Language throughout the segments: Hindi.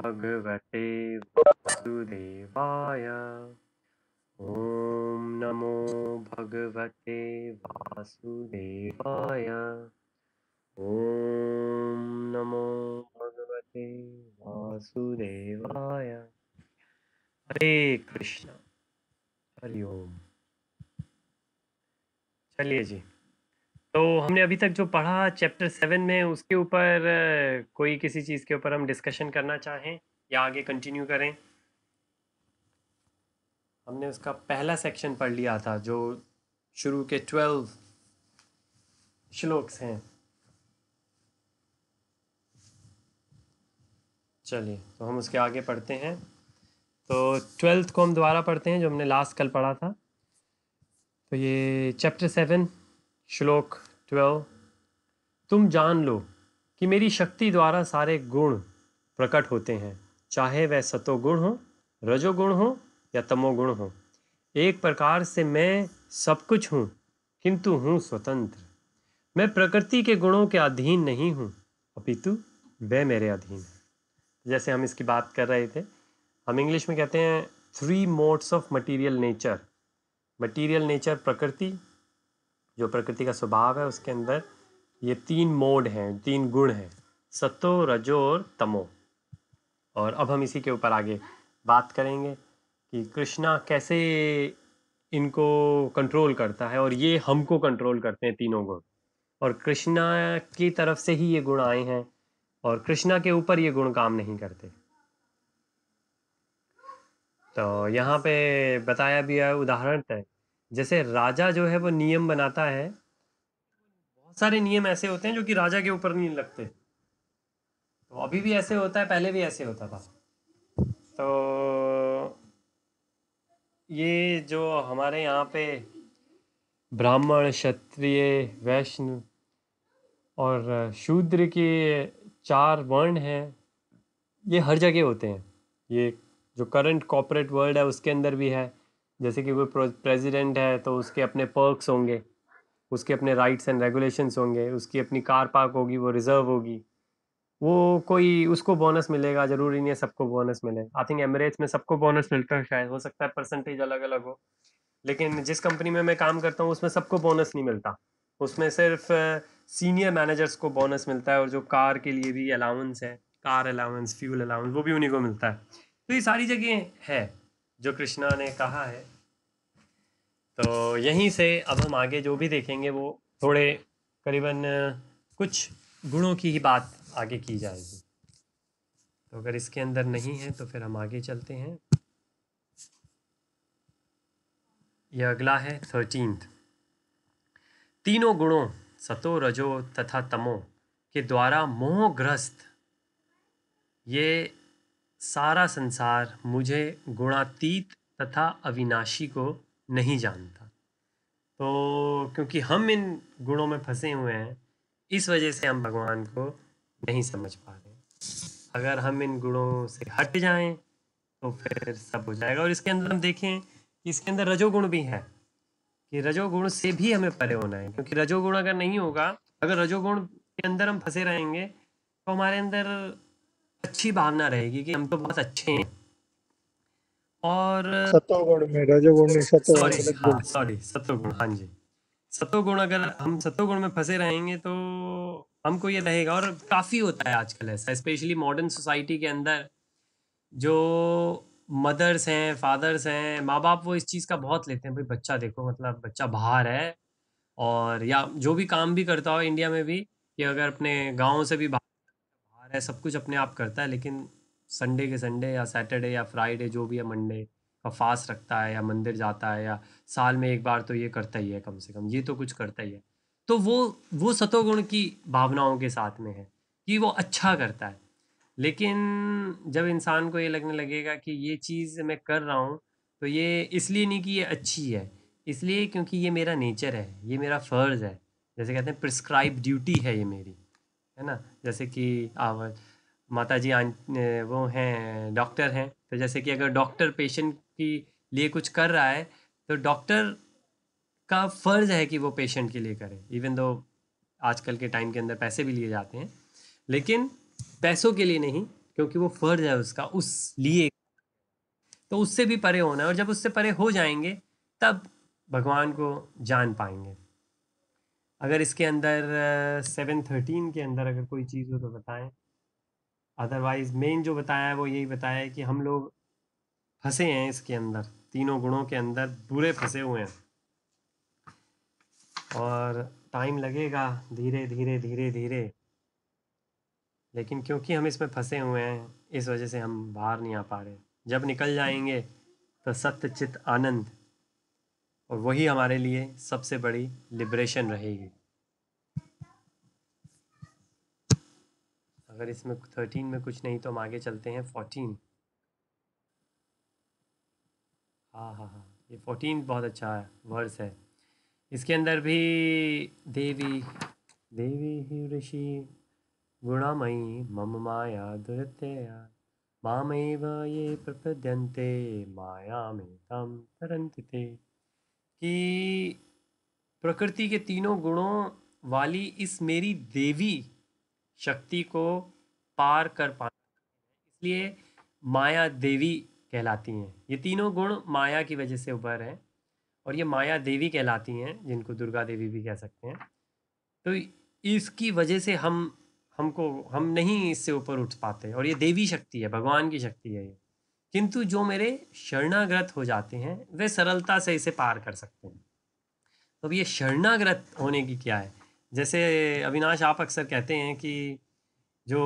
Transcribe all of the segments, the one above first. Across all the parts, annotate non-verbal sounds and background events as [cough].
भगवते वासुदेवाय ॐ नमो भगवते वासुदेवाय ॐ नमो भगवते वासुदेवाय हरे कृष्ण हरि ओम चलिए जी तो हमने अभी तक जो पढ़ा चैप्टर सेवन में उसके ऊपर कोई किसी चीज़ के ऊपर हम डिस्कशन करना चाहें या आगे कंटिन्यू करें हमने उसका पहला सेक्शन पढ़ लिया था जो शुरू के ट्वेल्व श्लोक्स हैं चलिए तो हम उसके आगे पढ़ते हैं तो ट्वेल्थ को हम दोबारा पढ़ते हैं जो हमने लास्ट कल पढ़ा था तो ये चैप्टर सेवन श्लोक ट्वेल्व तुम जान लो कि मेरी शक्ति द्वारा सारे गुण प्रकट होते हैं चाहे वह सतोगुण हो रजोगुण हो या तमोगुण हो एक प्रकार से मैं सब कुछ हूँ किंतु हूँ स्वतंत्र मैं प्रकृति के गुणों के अधीन नहीं हूँ अपितु वह मेरे अधीन है जैसे हम इसकी बात कर रहे थे हम इंग्लिश में कहते हैं three modes of material nature material nature प्रकृति जो प्रकृति का स्वभाव है उसके अंदर ये तीन मोड हैं तीन गुण हैं सतो रजो और तमो और अब हम इसी के ऊपर आगे बात करेंगे कि कृष्णा कैसे इनको कंट्रोल करता है और ये हमको कंट्रोल करते हैं तीनों गुण और कृष्णा की तरफ से ही ये गुण आए हैं और कृष्णा के ऊपर ये गुण काम नहीं करते तो यहाँ पे बताया भी है उदाहरण तय जैसे राजा जो है वो नियम बनाता है बहुत सारे नियम ऐसे होते हैं जो कि राजा के ऊपर नहीं लगते तो अभी भी ऐसे होता है पहले भी ऐसे होता था तो ये जो हमारे यहाँ पे ब्राह्मण क्षत्रिय वैष्णव और शूद्र के चार वर्ण हैं ये हर जगह होते हैं ये जो करंट कॉपरेट वर्ल्ड है उसके अंदर भी है जैसे कि कोई प्रेसिडेंट है तो उसके अपने पर्क्स होंगे उसके अपने राइट्स एंड रेगुलेशंस होंगे उसकी अपनी कार पार्क होगी वो रिजर्व होगी वो कोई उसको बोनस मिलेगा जरूरी नहीं है सबको बोनस मिले आई थिंक एमरेट्स में सबको बोनस मिलता है शायद हो सकता है परसेंटेज अलग अलग हो लेकिन जिस कंपनी में मैं काम करता हूँ उसमें सबको बोनस नहीं मिलता उसमें सिर्फ सीनियर मैनेजर्स को बोनस मिलता है और जो कार के लिए भी अलाउंस है कार अलाउंस फ्यूल अलाउंस वो भी उन्हीं को मिलता है तो ये सारी जगह है जो कृष्णा ने कहा है तो यहीं से अब हम आगे जो भी देखेंगे वो थोड़े करीबन कुछ गुणों की ही बात आगे की जाएगी तो अगर इसके अंदर नहीं है तो फिर हम आगे चलते हैं यह अगला है थर्टींथ तीनों गुणों सतो रजो तथा तमो के द्वारा मोहग्रस्त ये सारा संसार मुझे गुणातीत तथा अविनाशी को नहीं जानता तो क्योंकि हम इन गुणों में फंसे हुए हैं इस वजह से हम भगवान को नहीं समझ पा रहे अगर हम इन गुणों से हट जाएं तो फिर सब हो जाएगा और इसके अंदर हम देखें कि इसके अंदर रजोगुण भी है कि रजोगुण से भी हमें परे होना है क्योंकि रजोगुण अगर नहीं होगा अगर रजोगुण के अंदर हम फंसे रहेंगे तो हमारे अंदर अच्छी भावना रहेगी कि हम तो बहुत अच्छे हैं और सतोगुण में रजोगुण में सॉरी हाँ, सॉरी सतोगुण हाँ जी सतोगुण अगर हम सतोगुण में फंसे रहेंगे तो हमको ये रहेगा और काफ़ी होता है आजकल ऐसा स्पेशली मॉडर्न सोसाइटी के अंदर जो मदर्स हैं फादर्स हैं माँ बाप वो इस चीज़ का बहुत लेते हैं भाई बच्चा देखो मतलब बच्चा बाहर है और या जो भी काम भी करता हो इंडिया में भी कि अगर अपने गाँव से भी बाहर रहा है सब कुछ अपने आप करता है लेकिन संडे के संडे या सैटरडे या फ्राइडे जो भी है मंडे का फास्ट रखता है या मंदिर जाता है या साल में एक बार तो ये करता ही है कम से कम ये तो कुछ करता ही है तो वो वो सतोगुण की भावनाओं के साथ में है कि वो अच्छा करता है लेकिन जब इंसान को ये लगने लगेगा कि ये चीज़ मैं कर रहा हूँ तो ये इसलिए नहीं कि ये अच्छी है इसलिए क्योंकि ये मेरा नेचर है ये मेरा फ़र्ज़ है जैसे कहते हैं प्रिस्क्राइब ड्यूटी है ये मेरी है ना जैसे कि आप माता जी वो हैं डॉक्टर हैं तो जैसे कि अगर डॉक्टर पेशेंट के लिए कुछ कर रहा है तो डॉक्टर का फ़र्ज़ है कि वो पेशेंट के लिए करे इवन दो आजकल के टाइम के अंदर पैसे भी लिए जाते हैं लेकिन पैसों के लिए नहीं क्योंकि वो फ़र्ज है उसका उस लिए तो उससे भी परे होना है और जब उससे परे हो जाएंगे तब भगवान को जान पाएंगे अगर इसके अंदर सेवन थर्टीन के अंदर अगर कोई चीज़ हो तो बताएं अदरवाइज़ मेन जो बताया है वो यही बताया है कि हम लोग फंसे हैं इसके अंदर तीनों गुणों के अंदर बुरे फंसे हुए हैं और टाइम लगेगा धीरे धीरे धीरे धीरे लेकिन क्योंकि हम इसमें फंसे हुए हैं इस वजह से हम बाहर नहीं आ पा रहे जब निकल जाएंगे तो सत्य चित आनंद और वही हमारे लिए सबसे बड़ी लिब्रेशन रहेगी अगर इसमें थर्टीन में कुछ नहीं तो हम आगे चलते हैं फोर्टीन हाँ हाँ हाँ ये फोर्टीन बहुत अच्छा है वर्स है इसके अंदर भी देवी देवी ही ऋषि गुणामयी मम माया दुरतया मामेव ये माया में तम तरंत कि प्रकृति के तीनों गुणों वाली इस मेरी देवी शक्ति को पार कर पा इसलिए माया देवी कहलाती हैं ये तीनों गुण माया की वजह से उभर हैं और ये माया देवी कहलाती हैं जिनको दुर्गा देवी भी कह सकते हैं तो इसकी वजह से हम हमको हम नहीं इससे ऊपर उठ पाते और ये देवी शक्ति है भगवान की शक्ति है ये किंतु जो मेरे शरणागत हो जाते हैं वे सरलता से इसे पार कर सकते हैं तो अब ये शरणागत होने की क्या है जैसे अविनाश आप अक्सर कहते हैं कि जो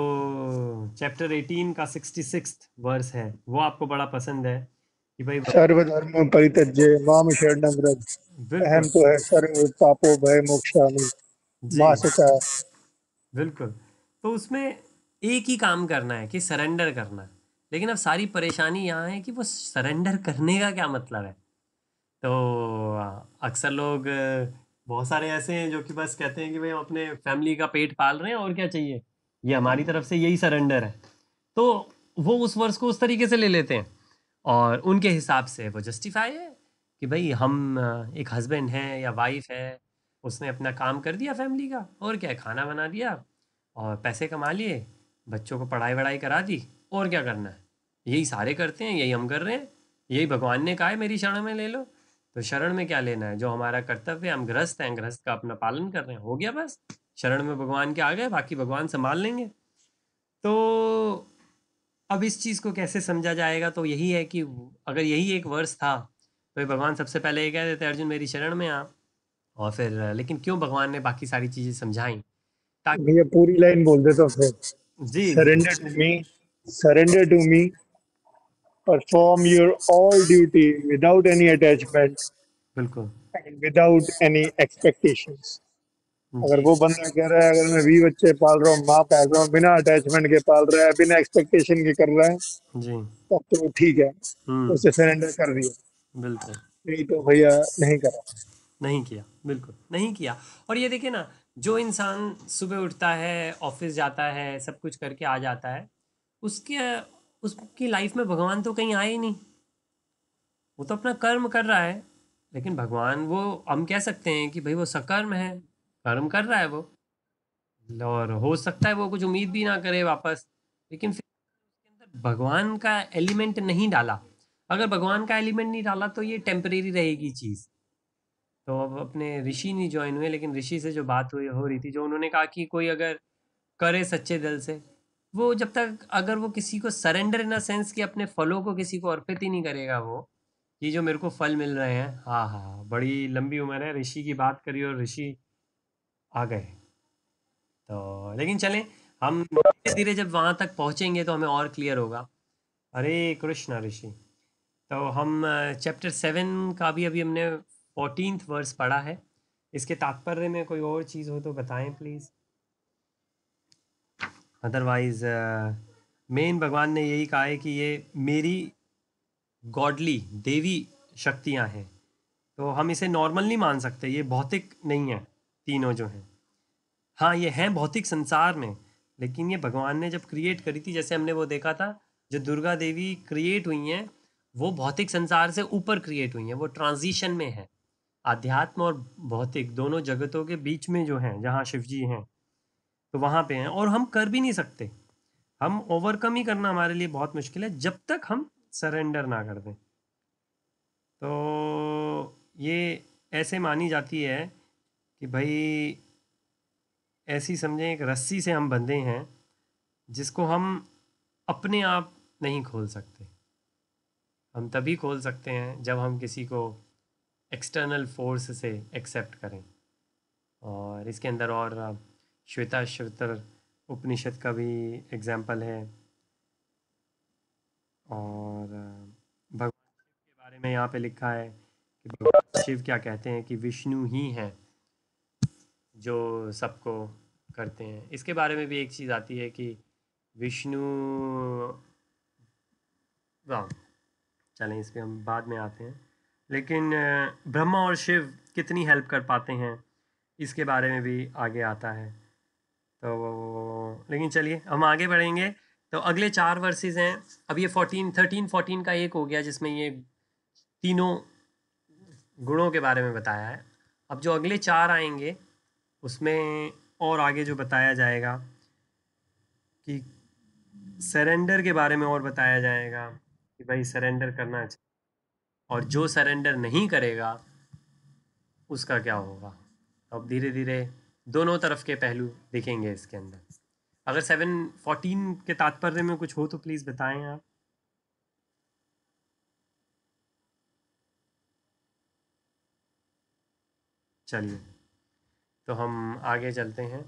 चैप्टर एटीन का सिक्सटी सिक्स वर्स है वो आपको बड़ा पसंद है कि भाई सर्वधर्म परित्यज्य माम शरणाग्रत अहम तो है सर्व पापो भय मोक्षामि बिल्कुल तो उसमें एक ही काम करना है कि सरेंडर करना है लेकिन अब सारी परेशानी यहाँ है कि वो सरेंडर करने का क्या मतलब है तो अक्सर लोग बहुत सारे ऐसे हैं जो कि बस कहते हैं कि भाई हम अपने फैमिली का पेट पाल रहे हैं और क्या चाहिए ये हमारी तरफ से यही सरेंडर है तो वो उस वर्ष को उस तरीके से ले लेते हैं और उनके हिसाब से वो जस्टिफाई है कि भाई हम एक हस्बैंड हैं या वाइफ है उसने अपना काम कर दिया फैमिली का और क्या है खाना बना दिया और पैसे कमा लिए बच्चों को पढ़ाई वढ़ाई करा दी और क्या करना है यही सारे करते हैं यही हम कर रहे हैं यही भगवान ने कहा है मेरी शरण में ले लो तो शरण में क्या लेना है जो हमारा कर्तव्य हम ग्रस्त हैं ग्रस्त का अपना पालन कर रहे हैं हो गया बस शरण में भगवान के आ गए बाकी भगवान संभाल लेंगे तो अब इस चीज़ को कैसे समझा जाएगा तो यही है कि अगर यही एक वर्ष था तो भगवान सबसे पहले ये कह देते अर्जुन मेरी शरण में आ और फिर लेकिन क्यों भगवान ने बाकी सारी चीज़ें समझाई ताकि पूरी लाइन बोल देता तो जी surrender to me surrender to me perform your all duty without any attachment बिल्कुल विदाउट एनी एक्सपेक्टेशंस अगर वो बंदा कह रहा है अगर मैं भी बच्चे पाल रहा हूँ माँ पाल रहा हूँ बिना अटैचमेंट के पाल रहा है बिना एक्सपेक्टेशन के कर रहा है जी। तो ठीक तो है हम्म। उसे सरेंडर कर दिया बिल्कुल नहीं तो भैया नहीं करा नहीं किया बिल्कुल नहीं किया और ये देखिए ना जो इंसान सुबह उठता है ऑफिस जाता है सब कुछ करके आ जाता है उसके उसकी लाइफ में भगवान तो कहीं आए ही नहीं वो तो अपना कर्म कर रहा है लेकिन भगवान वो हम कह सकते हैं कि भाई वो सकर्म है कर्म कर रहा है वो और हो सकता है वो कुछ उम्मीद भी ना करे वापस लेकिन फिर उसके अंदर भगवान का एलिमेंट नहीं डाला अगर भगवान का एलिमेंट नहीं डाला तो ये टेम्परेरी रहेगी चीज़ तो अब अपने ऋषि नहीं ज्वाइन हुए लेकिन ऋषि से जो बात हुई हो रही थी जो उन्होंने कहा कि कोई अगर करे सच्चे दिल से वो जब तक अगर वो किसी को सरेंडर इन सेंस कि अपने फलों को किसी को अर्पित ही नहीं करेगा वो ये जो मेरे को फल मिल रहे हैं हाँ, हाँ हाँ बड़ी लंबी उम्र है ऋषि की बात करी और ऋषि आ गए तो लेकिन चलें हम धीरे धीरे जब वहाँ तक पहुँचेंगे तो हमें और क्लियर होगा अरे कृष्णा ऋषि तो हम चैप्टर सेवन का भी अभी हमने फोर्टीन वर्स पढ़ा है इसके तात्पर्य में कोई और चीज़ हो तो बताएं प्लीज़ अदरवाइज़ मेन भगवान ने यही कहा है कि ये मेरी गॉडली देवी शक्तियाँ हैं तो हम इसे नॉर्मल नहीं मान सकते ये भौतिक नहीं है तीनों जो हैं हाँ ये हैं भौतिक संसार में लेकिन ये भगवान ने जब क्रिएट करी थी जैसे हमने वो देखा था जो दुर्गा देवी क्रिएट हुई हैं वो भौतिक संसार से ऊपर क्रिएट हुई हैं वो ट्रांजिशन में है अध्यात्म और भौतिक दोनों जगतों के बीच में जो हैं जहाँ शिव जी हैं तो वहाँ पे हैं और हम कर भी नहीं सकते हम ओवरकम ही करना हमारे लिए बहुत मुश्किल है जब तक हम सरेंडर ना कर दें तो ये ऐसे मानी जाती है कि भाई ऐसी समझें एक रस्सी से हम बंधे हैं जिसको हम अपने आप नहीं खोल सकते हम तभी खोल सकते हैं जब हम किसी को एक्सटर्नल फोर्स से एक्सेप्ट करें और इसके अंदर और श्वेता श्वेतर उपनिषद का भी एग्जाम्पल है और भगवान शिव के बारे में यहाँ पे लिखा है कि भगवान शिव क्या कहते हैं कि विष्णु ही हैं जो सबको करते हैं इसके बारे में भी एक चीज़ आती है कि विष्णु वाह चलें इस पर हम बाद में आते हैं लेकिन ब्रह्मा और शिव कितनी हेल्प कर पाते हैं इसके बारे में भी आगे आता है तो लेकिन चलिए हम आगे बढ़ेंगे तो अगले चार वर्सेस हैं अब ये फोर्टीन थर्टीन फोर्टीन का एक हो गया जिसमें ये तीनों गुणों के बारे में बताया है अब जो अगले चार आएंगे उसमें और आगे जो बताया जाएगा कि सरेंडर के बारे में और बताया जाएगा कि भाई सरेंडर करना चाहिए और जो सरेंडर नहीं करेगा उसका क्या होगा अब धीरे धीरे दोनों तरफ के पहलू दिखेंगे इसके अंदर अगर सेवन फोर्टीन के तात्पर्य में कुछ हो तो प्लीज़ बताएं आप चलिए तो हम आगे चलते हैं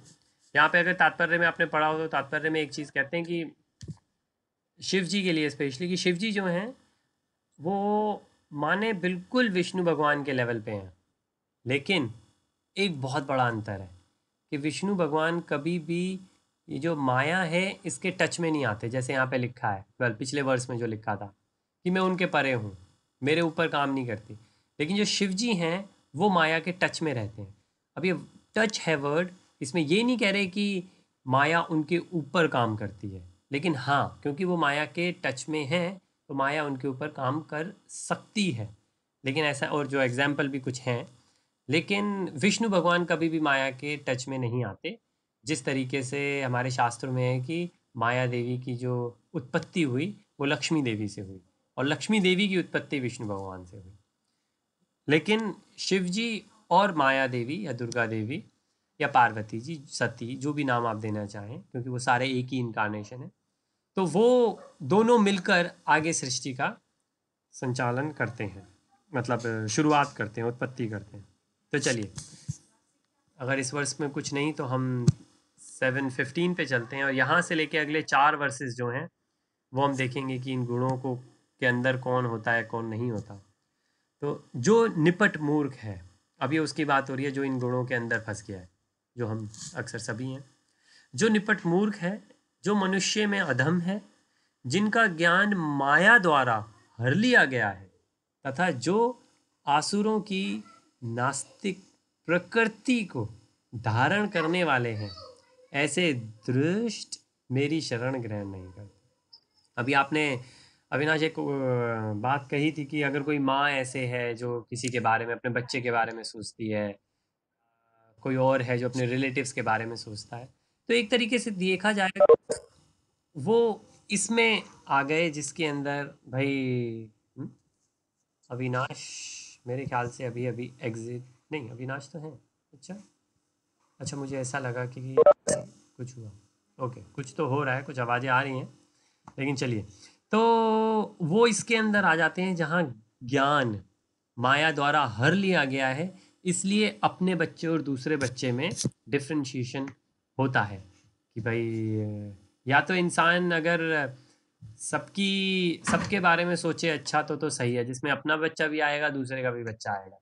यहाँ पे अगर तात्पर्य में आपने पढ़ा हो तो तात्पर्य में एक चीज़ कहते हैं कि शिव जी के लिए स्पेशली कि शिव जी जो हैं वो माने बिल्कुल विष्णु भगवान के लेवल पे हैं लेकिन एक बहुत बड़ा अंतर है कि विष्णु भगवान कभी भी ये जो माया है इसके टच में नहीं आते जैसे यहाँ पे लिखा है वेल पिछले वर्ष में जो लिखा था कि मैं उनके परे हूँ मेरे ऊपर काम नहीं करती लेकिन जो शिव जी हैं वो माया के टच में रहते हैं अब ये टच है वर्ड इसमें ये नहीं कह रहे कि माया उनके ऊपर काम करती है लेकिन हाँ क्योंकि वो माया के टच में हैं तो माया उनके ऊपर काम कर सकती है लेकिन ऐसा और जो एग्जाम्पल भी कुछ हैं लेकिन विष्णु भगवान कभी भी माया के टच में नहीं आते जिस तरीके से हमारे शास्त्रों में है कि माया देवी की जो उत्पत्ति हुई वो लक्ष्मी देवी से हुई और लक्ष्मी देवी की उत्पत्ति विष्णु भगवान से हुई लेकिन शिव जी और माया देवी या दुर्गा देवी या पार्वती जी सती जो भी नाम आप देना चाहें क्योंकि वो सारे एक ही इनकारनेशन है तो वो दोनों मिलकर आगे सृष्टि का संचालन करते हैं मतलब शुरुआत करते हैं उत्पत्ति करते हैं तो चलिए अगर इस वर्ष में कुछ नहीं तो हम सेवन फिफ्टीन पे चलते हैं और यहाँ से लेके अगले चार वर्सेस जो हैं वो हम देखेंगे कि इन गुणों को के अंदर कौन होता है कौन नहीं होता तो जो निपट मूर्ख है अभी उसकी बात हो रही है जो इन गुणों के अंदर फंस गया है जो हम अक्सर सभी हैं जो निपट मूर्ख है जो मनुष्य में अधम है जिनका ज्ञान माया द्वारा हर लिया गया है तथा जो आसुरों की नास्तिक प्रकृति को धारण करने वाले हैं ऐसे दृष्ट मेरी शरण ग्रहण नहीं करते अभी आपने अविनाश एक बात कही थी कि अगर कोई माँ ऐसे है जो किसी के बारे में अपने बच्चे के बारे में सोचती है कोई और है जो अपने रिलेटिव्स के बारे में सोचता है तो एक तरीके से देखा जाए वो इसमें आ गए जिसके अंदर भाई हम्म, अविनाश मेरे ख्याल से अभी अभी एग्जिट नहीं अविनाश तो है अच्छा अच्छा मुझे ऐसा लगा कि कुछ हुआ ओके कुछ तो हो रहा है कुछ आवाज़ें आ रही हैं लेकिन चलिए तो वो इसके अंदर आ जाते हैं जहाँ ज्ञान माया द्वारा हर लिया गया है इसलिए अपने बच्चे और दूसरे बच्चे में डिफ्रेंशिएशन होता है कि भाई या तो इंसान अगर सबकी सबके बारे में सोचे अच्छा तो तो सही है जिसमें अपना बच्चा भी आएगा दूसरे का भी बच्चा आएगा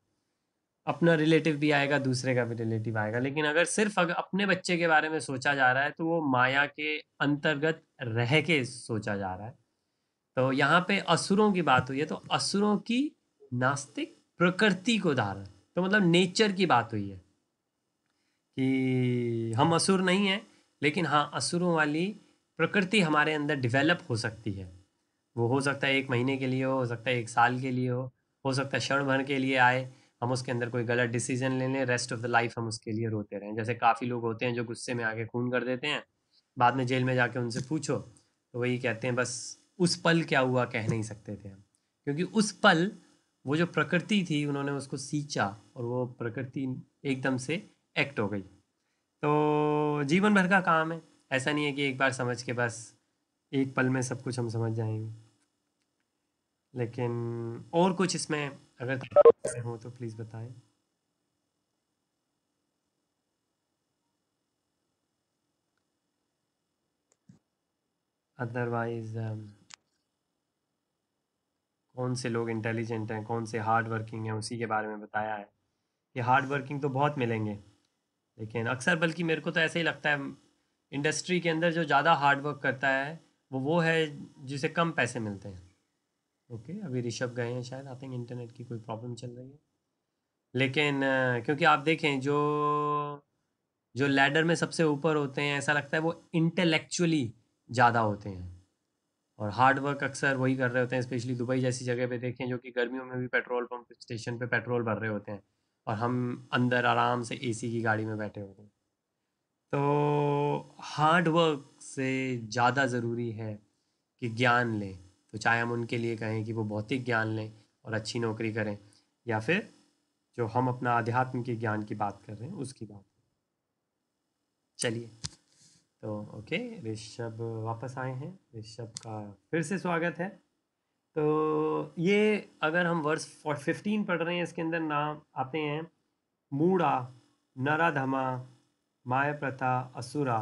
अपना रिलेटिव भी आएगा दूसरे का भी रिलेटिव आएगा लेकिन अगर सिर्फ अगर अपने बच्चे के बारे में सोचा जा रहा है तो वो माया के अंतर्गत रह के सोचा जा रहा है तो यहाँ पे असुरों की बात हुई है तो असुरों की नास्तिक प्रकृति को धारण तो मतलब नेचर की बात हुई है कि हम असुर नहीं हैं लेकिन हाँ असुरों वाली प्रकृति हमारे अंदर डिवेलप हो सकती है वो हो सकता है एक महीने के लिए हो हो सकता है एक साल के लिए हो हो सकता है क्षण भर के लिए आए हम उसके अंदर कोई गलत डिसीजन ले लें रेस्ट ऑफ द लाइफ हम उसके लिए रोते रहें जैसे काफ़ी लोग होते हैं जो गुस्से में आके खून कर देते हैं बाद में जेल में जाके उनसे पूछो तो वही कहते हैं बस उस पल क्या हुआ कह नहीं सकते थे हम क्योंकि उस पल वो जो प्रकृति थी उन्होंने उसको सींचा और वो प्रकृति एकदम से एक्ट हो गई तो जीवन भर का काम है ऐसा नहीं है कि एक बार समझ के बस एक पल में सब कुछ हम समझ जाएंगे लेकिन और कुछ इसमें अगर हो तो प्लीज़ बताएं अदरवाइज um, कौन से लोग इंटेलिजेंट हैं कौन से हार्ड वर्किंग हैं उसी के बारे में बताया है ये हार्ड वर्किंग तो बहुत मिलेंगे लेकिन अक्सर बल्कि मेरे को तो ऐसे ही लगता है इंडस्ट्री के अंदर जो ज़्यादा हार्ड वर्क करता है वो वो है जिसे कम पैसे मिलते हैं ओके okay, अभी ऋषभ गए हैं शायद आई थिंक इंटरनेट की कोई प्रॉब्लम चल रही है लेकिन क्योंकि आप देखें जो जो लैडर में सबसे ऊपर होते हैं ऐसा लगता है वो इंटेलेक्चुअली ज़्यादा होते हैं और हार्ड वर्क अक्सर वही कर रहे होते हैं स्पेशली दुबई जैसी जगह पे देखें जो कि गर्मियों में भी पेट्रोल पंप स्टेशन पे पेट्रोल भर रहे होते हैं और हम अंदर आराम से एसी की गाड़ी में बैठे होते हैं तो हार्ड वर्क से ज़्यादा ज़रूरी है कि ज्ञान लें तो चाहे हम उनके लिए कहें कि वो भौतिक ज्ञान लें और अच्छी नौकरी करें या फिर जो हम अपना अध्यात्म के ज्ञान की बात कर रहे हैं उसकी बात चलिए तो ओके ऋषभ वापस आए हैं ऋषभ का फिर से स्वागत है तो ये अगर हम वर्ष फिफ्टीन पढ़ रहे हैं इसके अंदर नाम आते हैं मूड़ा नराधमा माया प्रथा असुरा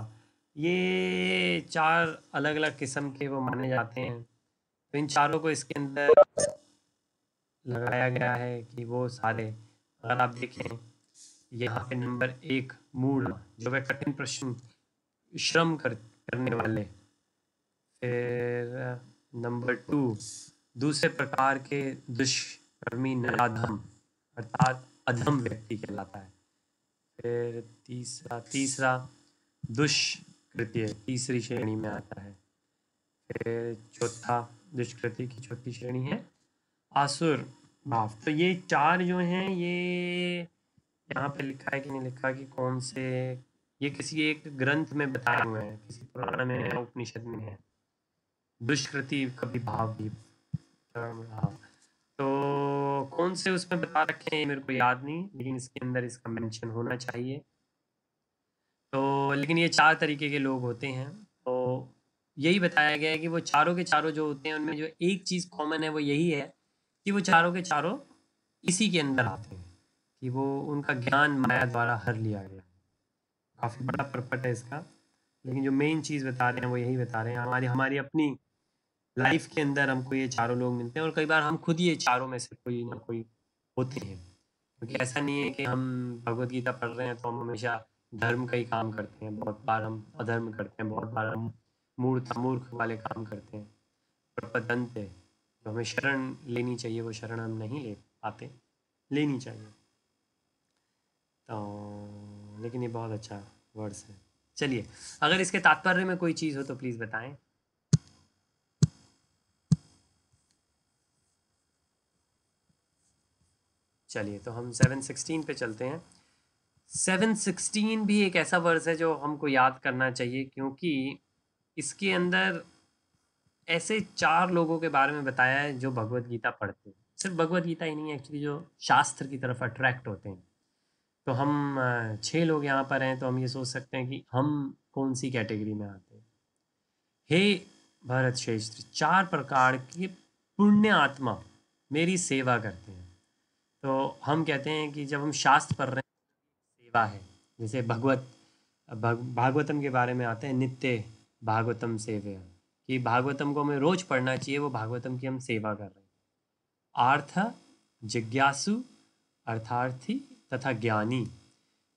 ये चार अलग अलग किस्म के वो माने जाते हैं तो इन चारों को इसके अंदर लगाया गया है कि वो सारे अगर आप देखें यहाँ पे नंबर एक मूड जो वे कठिन प्रश्न श्रम कर करने वाले फिर नंबर टू दूसरे प्रकार के दुष्कर्मी नराधम अर्थात अधम व्यक्ति कहलाता है फिर तीसरा तीसरा दुष्कृत्य तीसरी श्रेणी में आता है फिर चौथा दुष्कृत्य की चौथी श्रेणी है आसुर भाव तो ये चार जो हैं ये यहाँ पे लिखा है कि नहीं लिखा कि कौन से ये किसी एक ग्रंथ में बताए हुए हैं किसी पुराण में उपनिषद में है दुष्कृति कभी भाव भी भाव कौन से उसमें बता रखे हैं मेरे को याद नहीं लेकिन इसके अंदर इसका मेंशन होना चाहिए तो लेकिन ये चार तरीके के लोग होते हैं तो यही बताया गया है कि वो चारों के चारों जो होते हैं उनमें जो एक चीज़ कॉमन है वो यही है कि वो चारों के चारों इसी के अंदर आते हैं कि वो उनका ज्ञान माया द्वारा हर लिया गया काफ़ी बड़ा पर्पट है इसका लेकिन जो मेन चीज़ बता रहे हैं वो यही बता रहे हैं हमारी हमारी अपनी लाइफ के अंदर हमको ये चारों लोग मिलते हैं और कई बार हम खुद ये चारों में से कोई ना कोई होते हैं क्योंकि तो ऐसा नहीं है कि हम भगवत गीता पढ़ रहे हैं तो हम हमेशा धर्म का ही काम करते हैं बहुत बार हम अधर्म करते हैं बहुत बार हम मूर्ख मूर्ख वाले काम करते हैं प्रपदंत है जो हमें शरण लेनी चाहिए वो शरण हम नहीं ले पाते लेनी चाहिए तो लेकिन ये बहुत अच्छा वर्ड्स है चलिए अगर इसके तात्पर्य में कोई चीज़ हो तो प्लीज़ बताएं चलिए तो हम सेवन सिक्सटीन पे चलते हैं सेवन सिक्सटीन भी एक ऐसा वर्स है जो हमको याद करना चाहिए क्योंकि इसके अंदर ऐसे चार लोगों के बारे में बताया है जो भगवत गीता पढ़ते हैं सिर्फ भगवत गीता ही नहीं एक्चुअली जो शास्त्र की तरफ अट्रैक्ट होते हैं तो हम छः लोग यहाँ पर हैं तो हम ये सोच सकते हैं कि हम कौन सी कैटेगरी में आते हैं हे भरत श्रेष्ठ चार प्रकार के पुण्य आत्मा मेरी सेवा करते हैं तो हम कहते हैं कि जब हम शास्त्र पढ़ रहे हैं सेवा है जैसे भगवत भागवतम के बारे में आते हैं नित्य भागवतम सेवे कि भागवतम को हमें रोज पढ़ना चाहिए वो भागवतम की हम सेवा कर रहे हैं आर्थ जिज्ञासु अर्थार्थी तथा ज्ञानी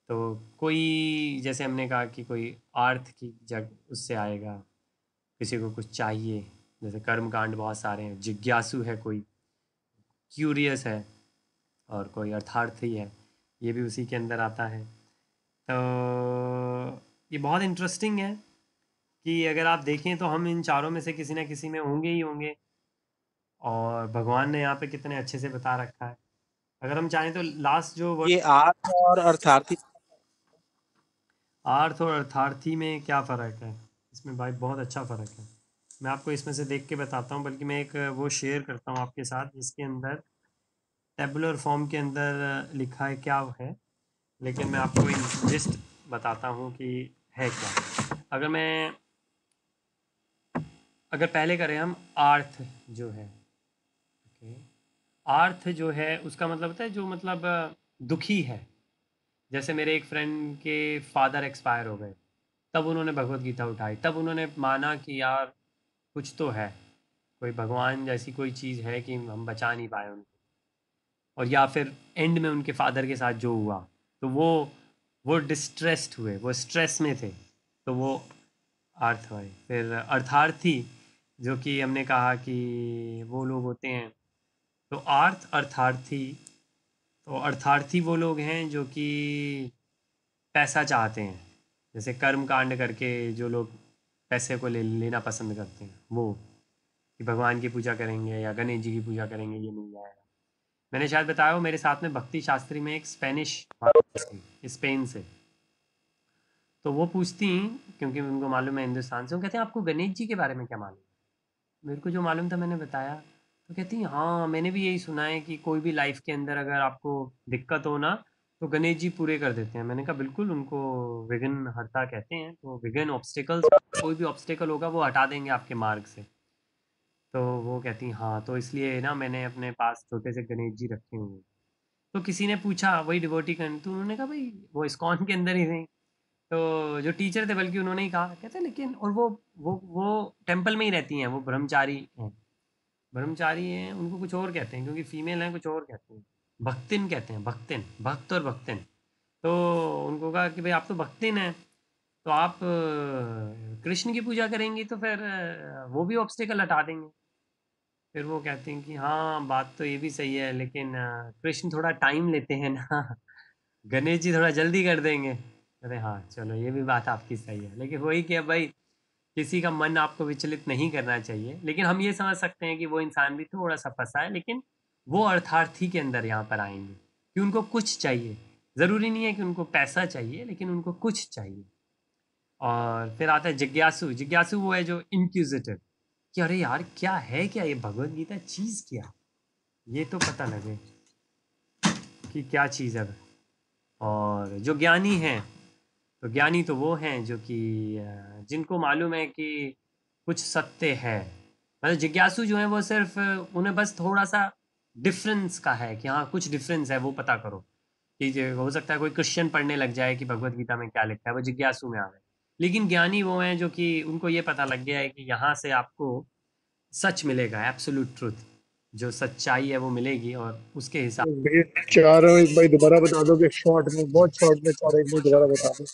तो कोई जैसे हमने कहा कि कोई आर्थ की जग उससे आएगा किसी को कुछ चाहिए जैसे कर्मकांड बहुत सारे हैं जिज्ञासु है कोई क्यूरियस है और कोई अर्थार्थ ही है ये भी उसी के अंदर आता है तो ये बहुत इंटरेस्टिंग है कि अगर आप देखें तो हम इन चारों में से किसी ना किसी में होंगे ही होंगे और भगवान ने यहाँ पे कितने अच्छे से बता रखा है अगर हम चाहें तो लास्ट जो ये आर्थ और अर्थार्थी आर्थ और अर्थार्थी में क्या फ़र्क है इसमें भाई बहुत अच्छा फ़र्क है मैं आपको इसमें से देख के बताता हूँ बल्कि मैं एक वो शेयर करता हूँ आपके साथ जिसके अंदर टेबुलर फॉर्म के अंदर लिखा है क्या है लेकिन मैं आपको इन लिस्ट बताता हूँ कि है क्या अगर मैं अगर पहले करें हम आर्थ जो है ओके आर्थ जो है उसका मतलब होता है जो मतलब दुखी है जैसे मेरे एक फ्रेंड के फादर एक्सपायर हो गए तब उन्होंने भगवत गीता उठाई तब उन्होंने माना कि यार कुछ तो है कोई भगवान जैसी कोई चीज़ है कि हम बचा नहीं पाए उनको और या फिर एंड में उनके फादर के साथ जो हुआ तो वो वो डिस्ट्रेस्ड हुए वो स्ट्रेस में थे तो वो अर्थ हुए फिर अर्थार्थी जो कि हमने कहा कि वो लोग होते हैं तो आर्थ अर्थार्थी तो अर्थार्थी वो लोग हैं जो कि पैसा चाहते हैं जैसे कर्म कांड करके जो लोग पैसे को ले लेना पसंद करते हैं वो कि भगवान की पूजा करेंगे या गणेश जी की पूजा करेंगे ये मिल जाएगा मैंने शायद बताया हो मेरे साथ में भक्ति शास्त्री में एक स्पेनिश स्पेन से तो वो पूछती क्योंकि उनको मालूम है हिंदुस्तान से वो कहते हैं आपको गणेश जी के बारे में क्या मालूम मेरे को जो मालूम था मैंने बताया तो कहती हाँ मैंने भी यही सुना है कि कोई भी लाइफ के अंदर अगर आपको दिक्कत हो ना तो गणेश जी पूरे कर देते हैं मैंने कहा बिल्कुल उनको विघ्न हरता कहते हैं तो विघ्न ऑब्स्टिकल्स कोई भी ऑब्स्टिकल होगा वो हटा देंगे आपके मार्ग से तो वो कहती हाँ तो इसलिए ना मैंने अपने पास छोटे से गणेश जी रखे हुए हैं। तो किसी ने पूछा वही डिवोटी कर तो उन्होंने कहा भाई वो इस्कॉन के अंदर ही नहीं तो जो टीचर थे बल्कि उन्होंने ही कहा कहते लेकिन और वो वो वो टेम्पल में ही रहती हैं वो ब्रह्मचारी हैं ब्रह्मचारी हैं उनको कुछ और कहते हैं क्योंकि फीमेल हैं कुछ और कहते हैं भक्तिन कहते हैं भक्तिन भक्त और भक्तिन तो उनको कहा कि भाई आप तो भक्तिन हैं तो आप कृष्ण की पूजा करेंगी तो फिर वो भी ऑब्स्टिकल हटा देंगे फिर वो कहते हैं कि हाँ बात तो ये भी सही है लेकिन कृष्ण थोड़ा टाइम लेते हैं ना [laughs] गणेश जी थोड़ा जल्दी कर देंगे अरे हाँ चलो ये भी बात आपकी सही है लेकिन वही कि भाई किसी का मन आपको विचलित नहीं करना चाहिए लेकिन हम ये समझ सकते हैं कि वो इंसान भी थोड़ा सा फंसा है लेकिन वो अर्थार्थी के अंदर यहाँ पर आएंगे कि उनको कुछ चाहिए ज़रूरी नहीं है कि उनको पैसा चाहिए लेकिन उनको कुछ चाहिए और फिर आता है जिज्ञासु जिज्ञासु वो है जो इंक्यूजिटिव कि अरे यार क्या है क्या ये भगवत गीता चीज़ क्या ये तो पता लगे कि क्या चीज़ है और जो ज्ञानी हैं तो ज्ञानी तो वो हैं जो कि जिनको मालूम है कि कुछ सत्य है मतलब जिज्ञासु जो है वो सिर्फ उन्हें बस थोड़ा सा डिफरेंस का है कि हाँ कुछ डिफरेंस है वो पता करो कि हो सकता है कोई क्रिश्चियन पढ़ने लग जाए कि भगवत गीता में क्या लिखा है वो जिज्ञासु में आ गए लेकिन ज्ञानी वो हैं जो कि उनको ये पता लग गया है कि यहाँ से आपको सच मिलेगा एब्सोल्यूट ट्रुथ जो सच्चाई है वो मिलेगी और उसके हिसाब चारों एक भाई दोबारा बता दो कि शॉर्ट में बहुत शॉर्ट में चारों एक बार दोबारा बता दो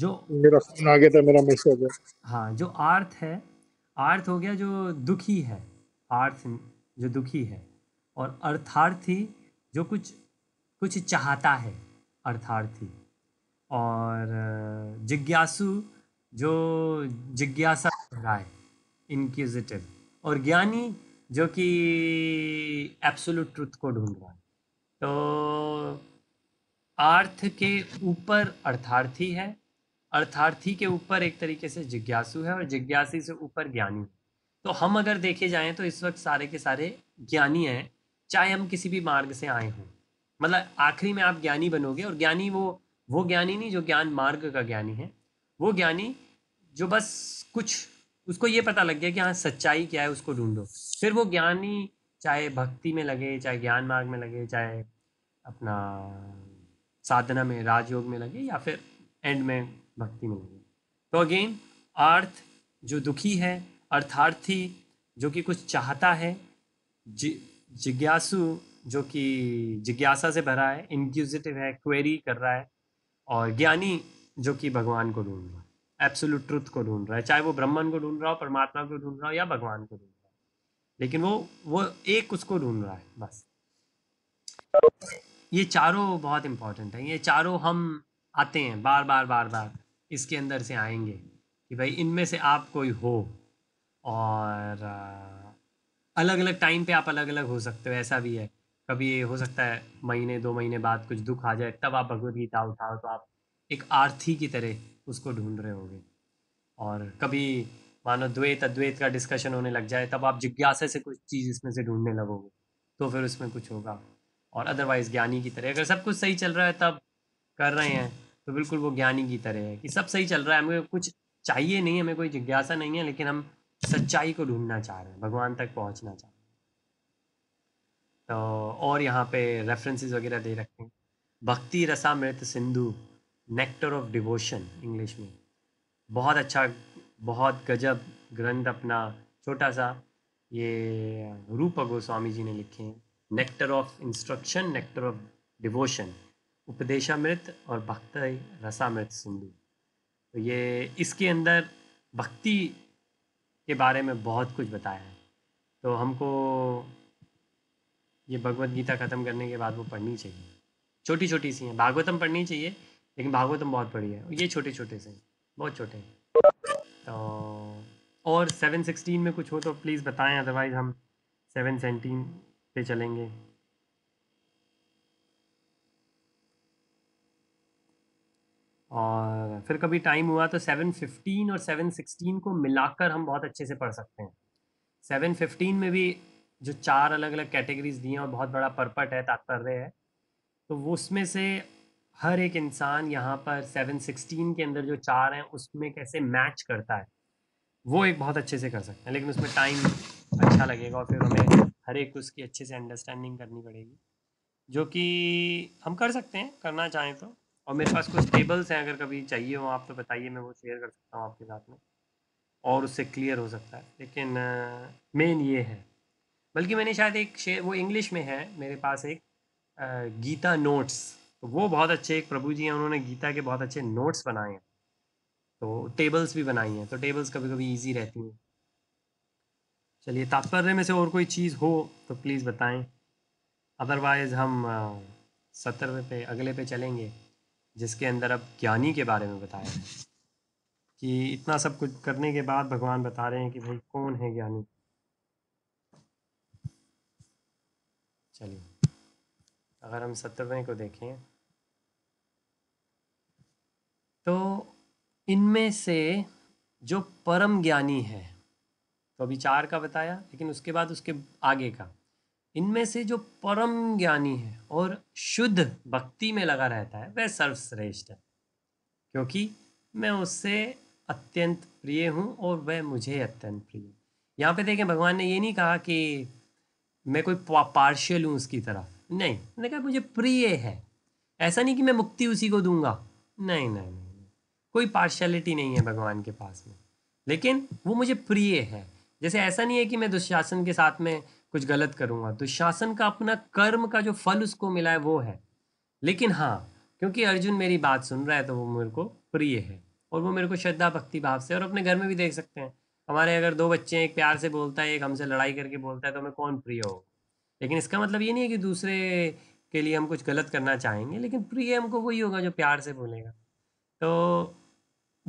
जो मेरा फोन आ गया था मेरा मैसेज है हाँ जो आर्थ है आर्थ हो गया जो दुखी है आर्थ जो दुखी है और अर्थार्थी जो कुछ कुछ चाहता है अर्थार्थी और जिज्ञासु जो जिज्ञासा रहा है इनक्यूजिटिव और ज्ञानी जो कि एब्सोलूट ट्रुथ को ढूंढ रहा है तो अर्थ के ऊपर अर्थार्थी है अर्थार्थी के ऊपर एक तरीके से जिज्ञासु है और जिज्ञासी से ऊपर ज्ञानी है तो हम अगर देखे जाएं तो इस वक्त सारे के सारे ज्ञानी हैं चाहे हम किसी भी मार्ग से आए हों मतलब आखिरी में आप ज्ञानी बनोगे और ज्ञानी वो वो ज्ञानी नहीं जो ज्ञान मार्ग का ज्ञानी है वो ज्ञानी जो बस कुछ उसको ये पता लग गया कि हाँ सच्चाई क्या है उसको ढूंढो फिर वो ज्ञानी चाहे भक्ति में लगे चाहे ज्ञान मार्ग में लगे चाहे अपना साधना में राजयोग में लगे या फिर एंड में भक्ति में लगे तो अगेन अर्थ जो दुखी है अर्थार्थी जो कि कुछ चाहता है जिज्ञासु जो कि जिज्ञासा से भरा है इंक्यूजिटिव है क्वेरी कर रहा है और ज्ञानी जो कि भगवान को ढूंढ रहा है एब्सोल्यूट ट्रुथ को ढूंढ रहा है चाहे वो ब्राह्मण को ढूंढ रहा हो परमात्मा को ढूंढ रहा हो या भगवान को ढूंढ रहा हो लेकिन वो वो एक उसको ढूंढ रहा है बस ये चारों बहुत इंपॉर्टेंट है ये चारों हम आते हैं बार बार बार बार इसके अंदर से आएंगे कि भाई इनमें से आप कोई हो और अलग अलग टाइम पे आप अलग अलग हो सकते हो ऐसा भी है कभी हो सकता है महीने दो महीने बाद कुछ दुख आ जाए तब आप भगवत गीता उठाओ तो आप एक आर्थी की तरह उसको ढूंढ रहे होंगे और कभी मानो द्वैत अद्वैत का डिस्कशन होने लग जाए तब आप जिज्ञासा से कुछ चीज़ इसमें से ढूंढने लगोगे तो फिर उसमें कुछ होगा और अदरवाइज ज्ञानी की तरह अगर सब कुछ सही चल रहा है तब कर रहे हैं तो बिल्कुल वो ज्ञानी की तरह है कि सब सही चल रहा है हमें कुछ चाहिए नहीं हमें कोई जिज्ञासा नहीं है लेकिन हम सच्चाई को ढूंढना चाह रहे हैं भगवान तक पहुंचना चाह रहे हैं तो और यहाँ पे रेफरेंसेस वगैरह दे रखे हैं Bhakti Rasamrita Sindhu nectar of devotion English में बहुत अच्छा बहुत गजब ग्रंथ अपना छोटा सा ये रूप गोस्वामी जी ने लिखे हैं nectar of instruction nectar of devotion Upadeshamrita और भक्त रसामृत सिंधु तो ये इसके अंदर भक्ति के बारे में बहुत कुछ बताया है तो हमको ये भगवत गीता ख़त्म करने के बाद वो पढ़नी चाहिए छोटी छोटी सी हैं भागवतम पढ़नी चाहिए लेकिन भागवत तो बहुत बड़ी है ये छोटे छोटे से बहुत छोटे हैं तो और सेवन सिक्सटीन में कुछ हो तो प्लीज़ बताएं अदरवाइज हम सेवन सेवनटीन पे चलेंगे और फिर कभी टाइम हुआ तो सेवन फिफ्टीन और सेवन सिक्सटीन को मिलाकर हम बहुत अच्छे से पढ़ सकते हैं सेवन फिफ्टीन में भी जो चार अलग अलग कैटेगरीज दी हैं और बहुत बड़ा पर्पट है तात्पर्य है तो वो उसमें से हर एक इंसान यहाँ पर सेवन सिक्सटीन के अंदर जो चार हैं उसमें कैसे मैच करता है वो एक बहुत अच्छे से कर सकते हैं लेकिन उसमें टाइम अच्छा लगेगा और फिर हमें हर एक उसकी अच्छे से अंडरस्टैंडिंग करनी पड़ेगी जो कि हम कर सकते हैं करना चाहें तो और मेरे पास कुछ टेबल्स हैं अगर कभी चाहिए हो आप तो बताइए मैं वो शेयर कर सकता हूँ आपके साथ में और उससे क्लियर हो सकता है लेकिन मेन ये है बल्कि मैंने शायद एक शेयर वो इंग्लिश में है मेरे पास एक गीता नोट्स तो वो बहुत अच्छे एक प्रभु जी हैं उन्होंने गीता के बहुत अच्छे नोट्स बनाए हैं तो टेबल्स भी बनाई हैं तो टेबल्स कभी कभी ईजी रहती हैं चलिए तात्पर्य में से और कोई चीज़ हो तो प्लीज़ बताएं अदरवाइज़ हम सत्रहवें पे अगले पे चलेंगे जिसके अंदर अब ज्ञानी के बारे में बताया कि इतना सब कुछ करने के बाद भगवान बता रहे हैं कि भाई कौन है ज्ञानी चलिए अगर हम सत्रहवें को देखें तो इनमें से जो परम ज्ञानी है तो अभी चार का बताया लेकिन उसके बाद उसके आगे का इनमें से जो परम ज्ञानी है और शुद्ध भक्ति में लगा रहता है वह सर्वश्रेष्ठ है क्योंकि मैं उससे अत्यंत प्रिय हूँ और वह मुझे अत्यंत प्रिय यहाँ पे देखें भगवान ने ये नहीं कहा कि मैं कोई पार्शियल हूँ उसकी तरह नहीं मैंने कहा मुझे प्रिय है ऐसा नहीं कि मैं मुक्ति उसी को दूंगा नहीं नहीं कोई पार्शलिटी नहीं है भगवान के पास में लेकिन वो मुझे प्रिय है जैसे ऐसा नहीं है कि मैं दुशासन के साथ में कुछ गलत करूँगा दुशासन का अपना कर्म का जो फल उसको मिला है वो है लेकिन हाँ क्योंकि अर्जुन मेरी बात सुन रहा है तो वो मेरे को प्रिय है और वो मेरे को श्रद्धा भक्ति भाव से और अपने घर में भी देख सकते हैं हमारे अगर दो बच्चे हैं एक प्यार से बोलता है एक हमसे लड़ाई करके बोलता है तो हमें कौन प्रिय हो लेकिन इसका मतलब ये नहीं है कि दूसरे के लिए हम कुछ गलत करना चाहेंगे लेकिन प्रिय हमको वही होगा जो प्यार से बोलेगा तो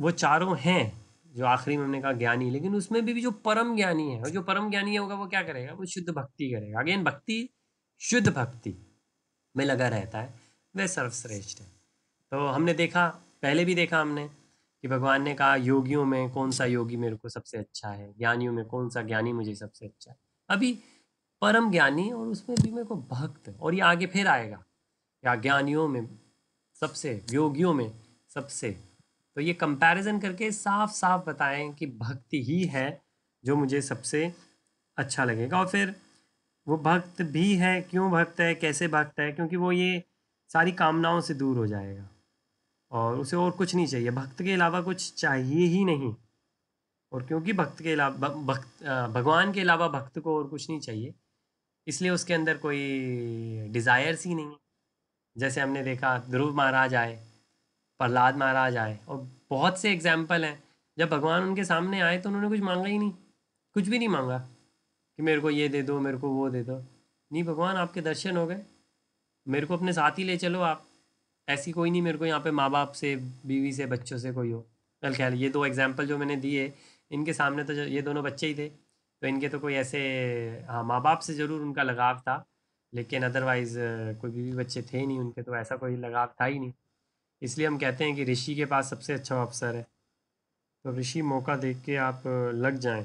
वो चारों हैं जो आखिरी में हमने कहा ज्ञानी लेकिन उसमें भी, भी जो परम ज्ञानी है और जो परम ज्ञानी होगा वो क्या करेगा वो शुद्ध भक्ति करेगा अगेन भक्ति शुद्ध भक्ति में लगा रहता है वह सर्वश्रेष्ठ है तो हमने देखा पहले भी देखा हमने कि भगवान ने कहा योगियों में कौन सा योगी मेरे को सबसे अच्छा है ज्ञानियों में कौन सा ज्ञानी मुझे सबसे अच्छा है अभी परम ज्ञानी और उसमें भी मेरे को भक्त और ये आगे फिर आएगा या ज्ञानियों में सबसे योगियों में सबसे तो ये कंपैरिजन करके साफ साफ बताएं कि भक्ति ही है जो मुझे सबसे अच्छा लगेगा और फिर वो भक्त भी है क्यों भक्त है कैसे भक्त है क्योंकि वो ये सारी कामनाओं से दूर हो जाएगा और उसे और कुछ नहीं चाहिए भक्त के अलावा कुछ चाहिए ही नहीं और क्योंकि भक्त के अलावा भक्त भगवान के अलावा भक्त को और कुछ नहीं चाहिए इसलिए उसके अंदर कोई डिज़ायर्स ही नहीं है जैसे हमने देखा ध्रुव महाराज आए प्रहलाद महाराज आए और बहुत से एग्जाम्पल हैं जब भगवान उनके सामने आए तो उन्होंने कुछ मांगा ही नहीं कुछ भी नहीं मांगा कि मेरे को ये दे दो मेरे को वो दे दो नहीं भगवान आपके दर्शन हो गए मेरे को अपने साथ ही ले चलो आप ऐसी कोई नहीं मेरे को यहाँ पे माँ बाप से बीवी से बच्चों से कोई हो कल ख्याल ये दो एग्जाम्पल जो मैंने दिए इनके सामने तो ये दोनों बच्चे ही थे तो इनके तो कोई ऐसे हाँ माँ बाप से ज़रूर उनका लगाव था लेकिन अदरवाइज़ कोई बीवी बच्चे थे नहीं उनके तो ऐसा कोई लगाव था ही नहीं इसलिए हम कहते हैं कि ऋषि के पास सबसे अच्छा अवसर है तो ऋषि मौका देख के आप लग जाएं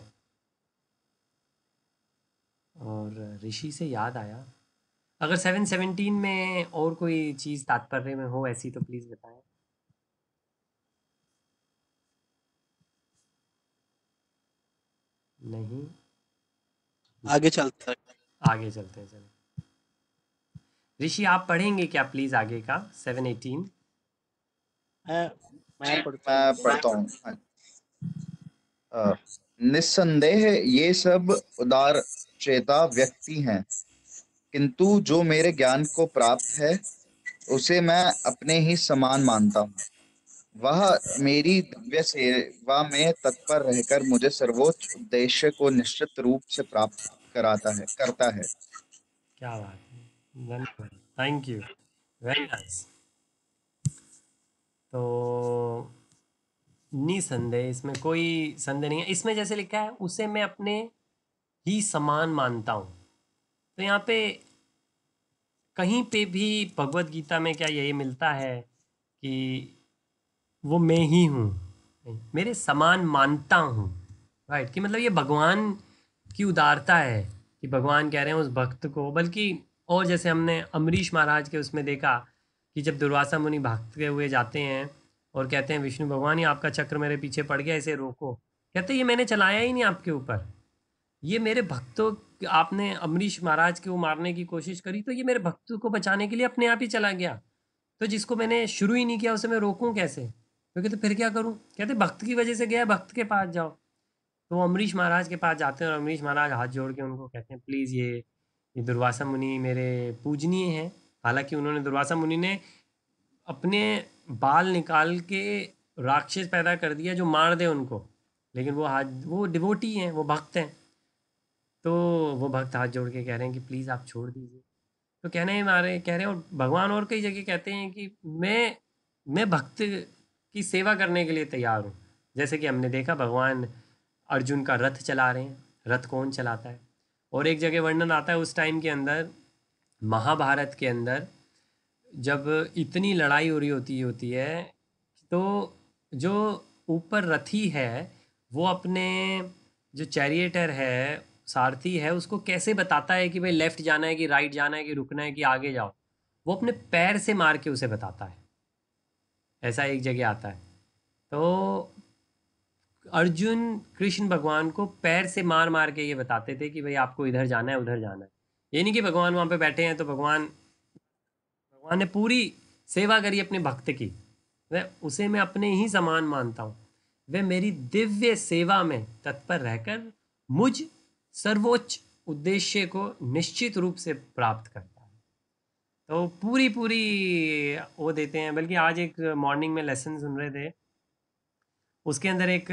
और ऋषि से याद आया अगर सेवन सेवनटीन में और कोई चीज़ तात्पर्य में हो ऐसी तो प्लीज़ बताएं नहीं आगे चलते आगे चलते हैं चलो ऋषि आप पढ़ेंगे क्या प्लीज़ आगे का सेवन एटीन मैं पढ़ता हूँ हाँ निस्संदेह ये सब उदार चेता व्यक्ति हैं किंतु जो मेरे ज्ञान को प्राप्त है उसे मैं अपने ही समान मानता हूँ वह मेरी दिव्य सेवा में तत्पर रहकर मुझे सर्वोच्च उद्देश्य को निश्चित रूप से प्राप्त कराता है करता है क्या बात है थैंक यू वेरी नाइस तो संदेह इसमें कोई संदेह नहीं है इसमें जैसे लिखा है उसे मैं अपने ही समान मानता हूँ तो यहाँ पे कहीं पे भी भगवत गीता में क्या यही मिलता है कि वो मैं ही हूँ मेरे समान मानता हूँ राइट कि मतलब ये भगवान की उदारता है कि भगवान कह रहे हैं उस भक्त को बल्कि और जैसे हमने अमरीश महाराज के उसमें देखा कि जब दुर्वासा मुनि भागते हुए जाते हैं और कहते हैं विष्णु भगवान ही आपका चक्र मेरे पीछे पड़ गया इसे रोको कहते ये मैंने चलाया ही नहीं आपके ऊपर ये मेरे भक्तों आपने अमरीश महाराज को मारने की कोशिश करी तो ये मेरे भक्तों को बचाने के लिए अपने आप ही चला गया तो जिसको मैंने शुरू ही नहीं किया उसे मैं रोकूं कैसे तो कहते फिर क्या करूं कहते भक्त की वजह से गया भक्त के पास जाओ तो वो अमरीश महाराज के पास जाते हैं और अमरीश महाराज हाथ जोड़ के उनको कहते हैं प्लीज़ ये ये दुर्वासा मुनि मेरे पूजनीय हैं हालांकि उन्होंने दुर्वासा मुनि ने अपने बाल निकाल के राक्षस पैदा कर दिया जो मार दे उनको लेकिन वो हाथ वो डिवोटी हैं वो भक्त हैं तो वो भक्त हाथ जोड़ के कह रहे हैं कि प्लीज़ आप छोड़ दीजिए तो कहने मारे कह रहे हैं और भगवान और कई जगह कहते हैं कि मैं मैं भक्त की सेवा करने के लिए तैयार हूँ जैसे कि हमने देखा भगवान अर्जुन का रथ चला रहे हैं रथ कौन चलाता है और एक जगह वर्णन आता है उस टाइम के अंदर महाभारत के अंदर जब इतनी लड़ाई हो रही होती होती है तो जो ऊपर रथी है वो अपने जो चैरिएटर है सारथी है उसको कैसे बताता है कि भाई लेफ़्ट जाना है कि राइट जाना है कि रुकना है कि आगे जाओ वो अपने पैर से मार के उसे बताता है ऐसा एक जगह आता है तो अर्जुन कृष्ण भगवान को पैर से मार मार के ये बताते थे कि भाई आपको इधर जाना है उधर जाना है ये नहीं कि भगवान वहाँ पे बैठे हैं तो भगवान भगवान ने पूरी सेवा करी अपने भक्त की वह उसे मैं अपने ही समान मानता हूँ वह मेरी दिव्य सेवा में तत्पर रहकर मुझ सर्वोच्च उद्देश्य को निश्चित रूप से प्राप्त करता है तो पूरी पूरी वो देते हैं बल्कि आज एक मॉर्निंग में लेसन सुन रहे थे उसके अंदर एक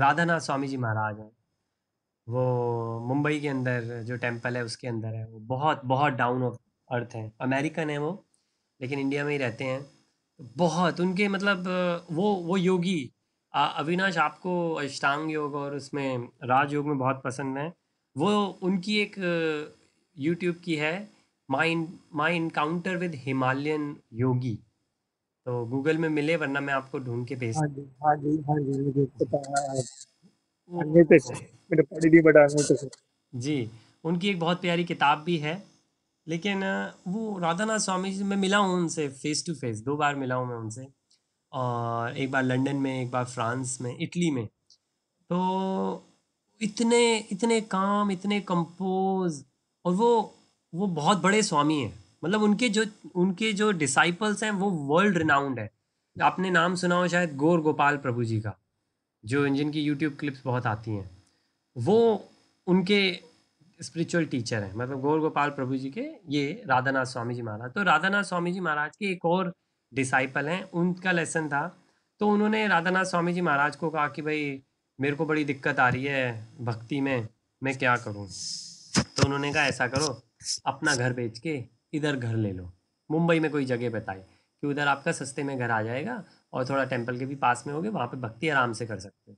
राधानाथ स्वामी जी महाराज हैं वो मुंबई के अंदर जो टेम्पल है उसके अंदर है वो बहुत बहुत डाउन ऑफ अर्थ है अमेरिकन है वो लेकिन इंडिया में ही रहते हैं बहुत उनके मतलब वो वो योगी अविनाश आपको अष्टांग योग और उसमें राज योग में बहुत पसंद है वो उनकी एक यूट्यूब की है my my encounter with Himalayan yogi तो गूगल में मिले वरना मैं आपको ढूंढ के भेज हाँ जी हाँ जी हाँ जी मैंने पढ़ी नहीं बट जी उनकी एक बहुत प्यारी किताब भी है लेकिन वो राधानाथ स्वामी जी मैं मिला हूँ उनसे फेस टू फेस दो बार मिला हूँ मैं उनसे और एक बार लंदन में एक बार फ्रांस में इटली में तो इतने इतने काम इतने कंपोज और वो वो बहुत बड़े स्वामी हैं मतलब उनके जो उनके जो डिसाइपल्स हैं वो वर्ल्ड रिनाउंड है आपने नाम सुना हो शायद गौर गोपाल प्रभु जी का जो जिनकी यूट्यूब क्लिप्स बहुत आती हैं वो उनके स्पिरिचुअल टीचर हैं मतलब गौर गोपाल प्रभु जी के ये राधानाथ स्वामी जी महाराज तो राधानाथ स्वामी जी महाराज के एक और डिसाइपल हैं उनका लेसन था तो उन्होंने राधानाथ स्वामी जी महाराज को कहा कि भाई मेरे को बड़ी दिक्कत आ रही है भक्ति में मैं क्या करूँ तो उन्होंने कहा ऐसा करो अपना घर बेच के इधर घर ले लो मुंबई में कोई जगह बताई कि उधर आपका सस्ते में घर आ जाएगा और थोड़ा टेम्पल के भी पास में होगे वहाँ पे भक्ति आराम से कर सकते हो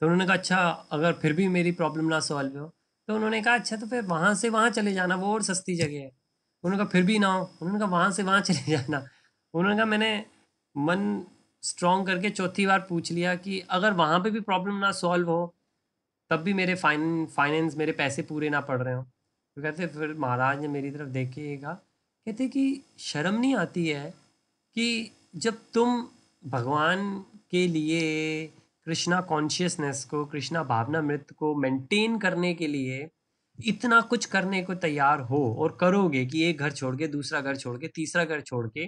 तो उन्होंने कहा अच्छा अगर फिर भी मेरी प्रॉब्लम ना सॉल्व हो तो उन्होंने कहा अच्छा तो फिर वहाँ से वहाँ चले जाना वो और सस्ती जगह है उन्होंने कहा फिर भी ना हो उन्होंने कहा वहाँ से वहाँ चले [laughs] जाना उन्होंने कहा मैंने मन स्ट्रॉन्ग करके चौथी बार पूछ लिया कि अगर वहाँ पे भी प्रॉब्लम ना सॉल्व हो तब भी मेरे फाइन फाइनेंस मेरे पैसे पूरे ना पड़ रहे हो तो कहते फिर महाराज ने मेरी तरफ देखे ये कहा कहते कि शर्म नहीं आती है कि जब तुम भगवान के लिए कृष्णा कॉन्शियसनेस को कृष्णा भावना मृत को मेंटेन करने के लिए इतना कुछ करने को तैयार हो और करोगे कि एक घर छोड़ के दूसरा घर छोड़ के तीसरा घर छोड़ के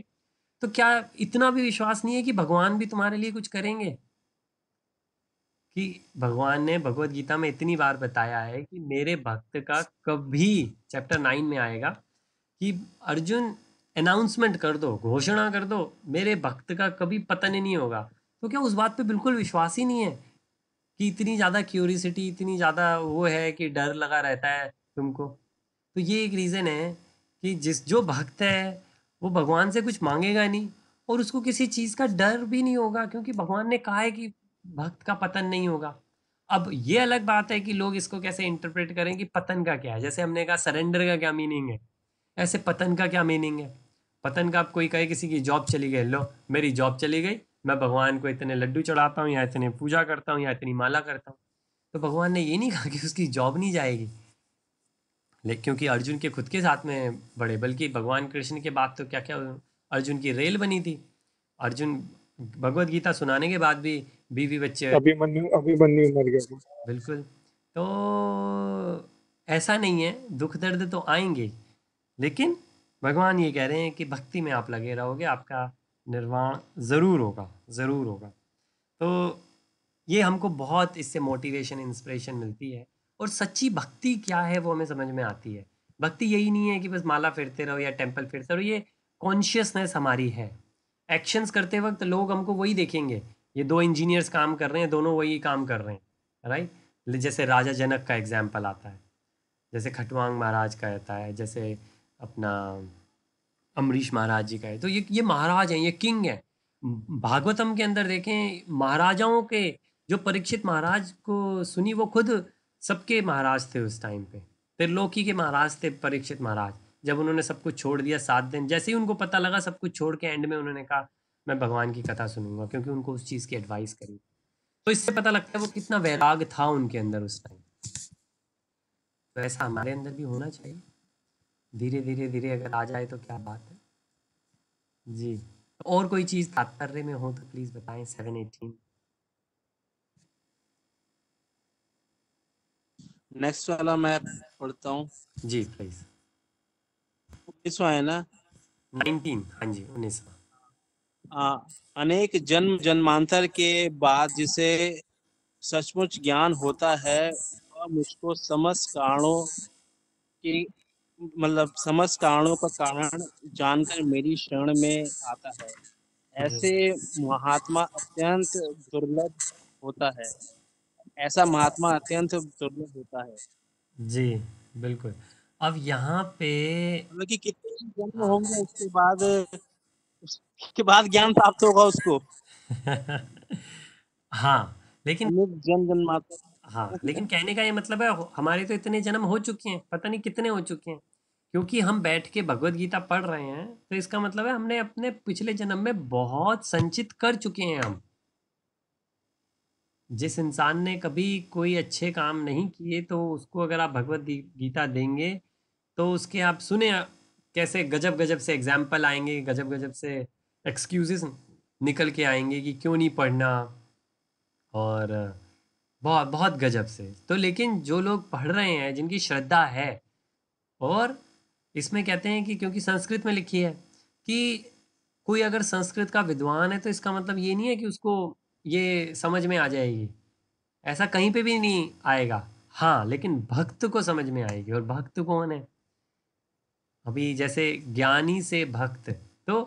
तो क्या इतना भी विश्वास नहीं है कि भगवान भी तुम्हारे लिए कुछ करेंगे कि भगवान ने भगवत गीता में इतनी बार बताया है कि मेरे भक्त का कभी चैप्टर नाइन में आएगा कि अर्जुन अनाउंसमेंट कर दो घोषणा कर दो मेरे भक्त का कभी पतन ही नहीं होगा तो क्या उस बात पे बिल्कुल विश्वास ही नहीं है कि इतनी ज़्यादा क्यूरिसिटी इतनी ज़्यादा वो है कि डर लगा रहता है तुमको तो ये एक रीज़न है कि जिस जो भक्त है वो भगवान से कुछ मांगेगा नहीं और उसको किसी चीज़ का डर भी नहीं होगा क्योंकि भगवान ने कहा है कि भक्त का पतन नहीं होगा अब ये अलग बात है कि लोग इसको कैसे इंटरप्रेट करें कि पतन का क्या है जैसे हमने कहा सरेंडर का क्या मीनिंग है ऐसे पतन का क्या मीनिंग है पतन का आप कोई कहे किसी की जॉब चली गई लो मेरी जॉब चली गई मैं भगवान को इतने लड्डू चढ़ाता हूँ या इतने पूजा करता हूँ या इतनी माला करता हूँ तो भगवान ने ये नहीं कहा कि उसकी जॉब नहीं जाएगी लेकिन क्योंकि अर्जुन के खुद के साथ में बड़े बल्कि भगवान कृष्ण के बाद तो क्या क्या अर्जुन की रेल बनी थी अर्जुन भगवत गीता सुनाने के बाद भी बीवी बच्चे अभी अभिमन्यु मर गया बिल्कुल तो ऐसा नहीं है दुख दर्द तो आएंगे लेकिन भगवान ये कह रहे हैं कि भक्ति में आप लगे रहोगे आपका निर्वाण ज़रूर होगा ज़रूर होगा तो ये हमको बहुत इससे मोटिवेशन इंस्पिरेशन मिलती है और सच्ची भक्ति क्या है वो हमें समझ में आती है भक्ति यही नहीं है कि बस माला फिरते रहो या टेम्पल फिरते रहो ये कॉन्शियसनेस हमारी है एक्शंस करते वक्त लोग हमको वही देखेंगे ये दो इंजीनियर्स काम कर रहे हैं दोनों वही काम कर रहे हैं राइट जैसे राजा जनक का एग्जाम्पल आता है जैसे खटवांग महाराज का रहता है जैसे अपना अम्बरीश महाराज जी का है तो ये ये महाराज हैं ये किंग हैं भागवतम के अंदर देखें महाराजाओं के जो परीक्षित महाराज को सुनी वो खुद सबके महाराज थे उस टाइम पे त्रिलोकी के महाराज थे परीक्षित महाराज जब उन्होंने सब कुछ छोड़ दिया सात दिन जैसे ही उनको पता लगा सब कुछ छोड़ के एंड में उन्होंने कहा मैं भगवान की कथा सुनूंगा क्योंकि उनको उस चीज़ की एडवाइस करी तो इससे पता लगता है वो कितना वैराग था उनके अंदर उस टाइम तो ऐसा हमारे अंदर भी होना चाहिए धीरे धीरे धीरे अगर आ जाए तो क्या बात है जी और कोई चीज़ तात्पर्य में हो तो प्लीज़ बताएं सेवन एटीन नेक्स्ट वाला मैं पढ़ता हूँ जी प्लीज उन्नीसवा है ना नाइनटीन हाँ जी उन्नीस अनेक जन्म जन्मांतर के बाद जिसे सचमुच ज्ञान होता है वह मुझको समस्त कारणों की मतलब समस्त कारणों का कारण जानकर मेरी शरण में आता है ऐसे महात्मा अत्यंत दुर्लभ होता है ऐसा महात्मा अत्यंत दुर्लभ होता है जी बिल्कुल अब यहाँ पे मतलब कि कितने जन्म होंगे उसके बाद उसके बाद ज्ञान प्राप्त होगा उसको [laughs] हाँ लेकिन जन्म जन्म हाँ लेकिन कहने का ये मतलब है हमारे तो इतने जन्म हो चुके हैं पता नहीं कितने हो चुके हैं क्योंकि हम बैठ के भगवत गीता पढ़ रहे हैं तो इसका मतलब है हमने अपने पिछले जन्म में बहुत संचित कर चुके हैं हम जिस इंसान ने कभी कोई अच्छे काम नहीं किए तो उसको अगर आप भगवत गीता देंगे तो उसके आप सुने कैसे गजब गजब से एग्जाम्पल आएंगे गजब गजब से एक्सक्यूजेस निकल के आएंगे कि क्यों नहीं पढ़ना और बहुत बहुत गजब से तो लेकिन जो लोग पढ़ रहे हैं जिनकी श्रद्धा है और इसमें कहते हैं कि क्योंकि संस्कृत में लिखी है कि कोई अगर संस्कृत का विद्वान है तो इसका मतलब ये नहीं है कि उसको ये समझ में आ जाएगी ऐसा कहीं पे भी नहीं आएगा हाँ लेकिन भक्त को समझ में आएगी और भक्त कौन है अभी जैसे ज्ञानी से भक्त तो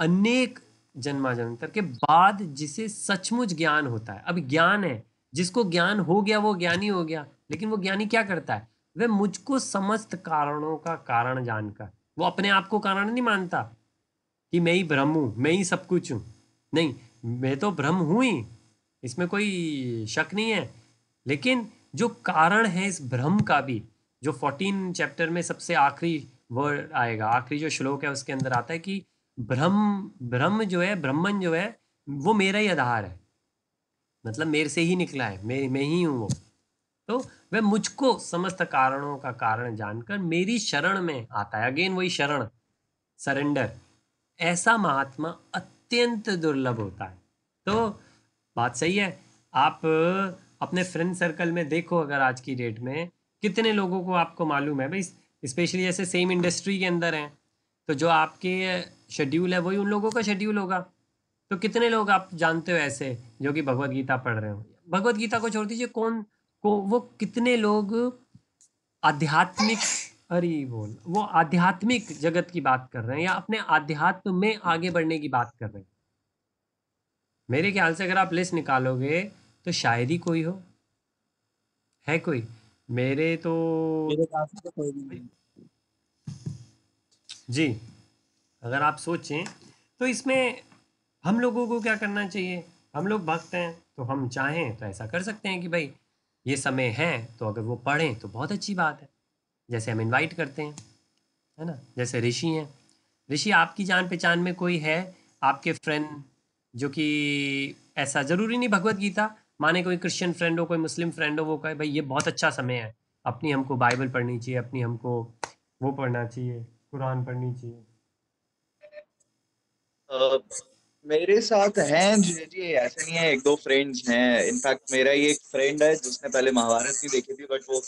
अनेक जन्माजन्तर के बाद जिसे सचमुच ज्ञान होता है अब ज्ञान है जिसको ज्ञान हो गया वो ज्ञानी हो गया लेकिन वो ज्ञानी क्या करता है वह मुझको समस्त कारणों का कारण जानकर वो अपने आप को कारण नहीं मानता कि मैं ही ब्रह्म हूँ मैं ही सब कुछ हूँ नहीं मैं तो ब्रह्म हूँ ही इसमें कोई शक नहीं है लेकिन जो कारण है इस भ्रम का भी जो फोर्टीन चैप्टर में सबसे आखिरी वर्ड आएगा आखिरी जो श्लोक है उसके अंदर आता है कि ब्रह्म ब्रह्म जो है ब्रह्मन जो है वो मेरा ही आधार है मतलब मेरे से ही निकला है मैं मैं ही हूँ वो तो वह मुझको समस्त कारणों का कारण जानकर मेरी शरण में आता है अगेन वही शरण सरेंडर ऐसा महात्मा अत्यंत दुर्लभ होता है तो बात सही है आप अपने फ्रेंड सर्कल में देखो अगर आज की डेट में कितने लोगों को आपको मालूम है भाई स्पेशली जैसे सेम इंडस्ट्री के अंदर हैं तो जो आपके शेड्यूल है वही उन लोगों का शेड्यूल होगा तो कितने लोग आप जानते हो ऐसे जो कि भगवत गीता पढ़ रहे हो भगवत गीता को छोड़ दीजिए कौन तो वो कितने लोग आध्यात्मिक अरे बोल वो आध्यात्मिक जगत की बात कर रहे हैं या अपने आध्यात्म में आगे बढ़ने की बात कर रहे हैं मेरे ख्याल से अगर आप लिस्ट निकालोगे तो शायद ही कोई हो है कोई मेरे तो मेरे तो कोई नहीं जी अगर आप सोचें तो इसमें हम लोगों को क्या करना चाहिए हम लोग भक्त हैं तो हम चाहें तो ऐसा कर सकते हैं कि भाई ये समय है तो अगर वो पढ़ें तो बहुत अच्छी बात है जैसे हम इनवाइट करते हैं है ना जैसे ऋषि हैं ऋषि आपकी जान पहचान में कोई है आपके फ्रेंड जो कि ऐसा ज़रूरी नहीं भगवत गीता माने कोई क्रिश्चियन फ्रेंड हो कोई मुस्लिम फ्रेंड हो वो कहे भाई ये बहुत अच्छा समय है अपनी हमको बाइबल पढ़नी चाहिए अपनी हमको वो पढ़ना चाहिए कुरान पढ़नी चाहिए मेरे साथ हैं जी जी ऐसे नहीं है एक दो फ्रेंड्स हैं इनफैक्ट मेरा ही एक फ्रेंड है जिसने पहले महाभारत नहीं देखी थी बट वो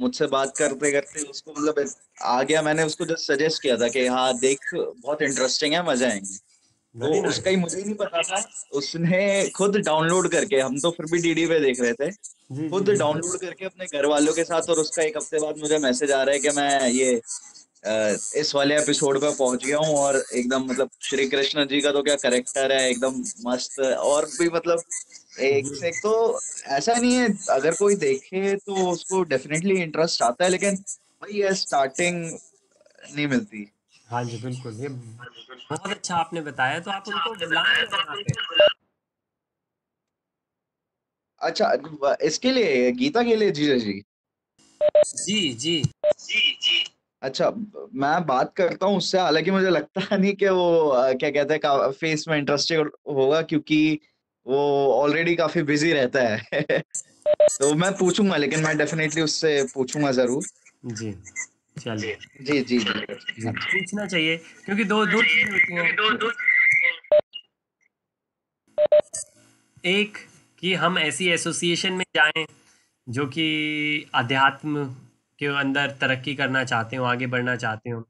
मुझसे बात करते करते उसको मतलब आ गया मैंने उसको जस्ट सजेस्ट किया था कि हाँ देख बहुत इंटरेस्टिंग है मजा आएंगे तो उसका ही मुझे नहीं पता था उसने खुद डाउनलोड करके हम तो फिर भी डीडी पे देख रहे थे खुद डाउनलोड करके अपने घर वालों के साथ और उसका एक हफ्ते बाद मुझे मैसेज आ रहा है कि मैं ये इस वाले एपिसोड पे पहुंच गया हूँ और एकदम मतलब श्री कृष्ण जी का तो क्या करेक्टर है एकदम मस्त और भी मतलब एक से एक तो ऐसा नहीं है अगर कोई देखे तो उसको डेफिनेटली इंटरेस्ट आता है लेकिन भाई ये स्टार्टिंग नहीं मिलती हाँ जी बिल्कुल ये बहुत अच्छा आपने बताया तो आप उनको अच्छा इसके लिए गीता के लिए जी जी जी जी जी जी अच्छा मैं बात करता हूँ उससे हालांकि मुझे लगता [laughs] नहीं कि वो क्या कहते हैं फ़ेस में इंटरेस्टिंग होगा क्योंकि वो ऑलरेडी काफ़ी बिज़ी रहता है। [laughs] तो मैं पूछूंगा लेकिन मैं डेफ़िनेटली उससे पूछूंगा ज़रूर। जी, चलिए। जी, जी, जी। पूछना चाहिए क्योंकि दो दो चीज़ें होती हैं एक कि हम ऐसी एसोसिएशन में जाएं जो कि अध्यात्म के अंदर तरक्की करना चाहते हो आगे बढ़ना चाहते हो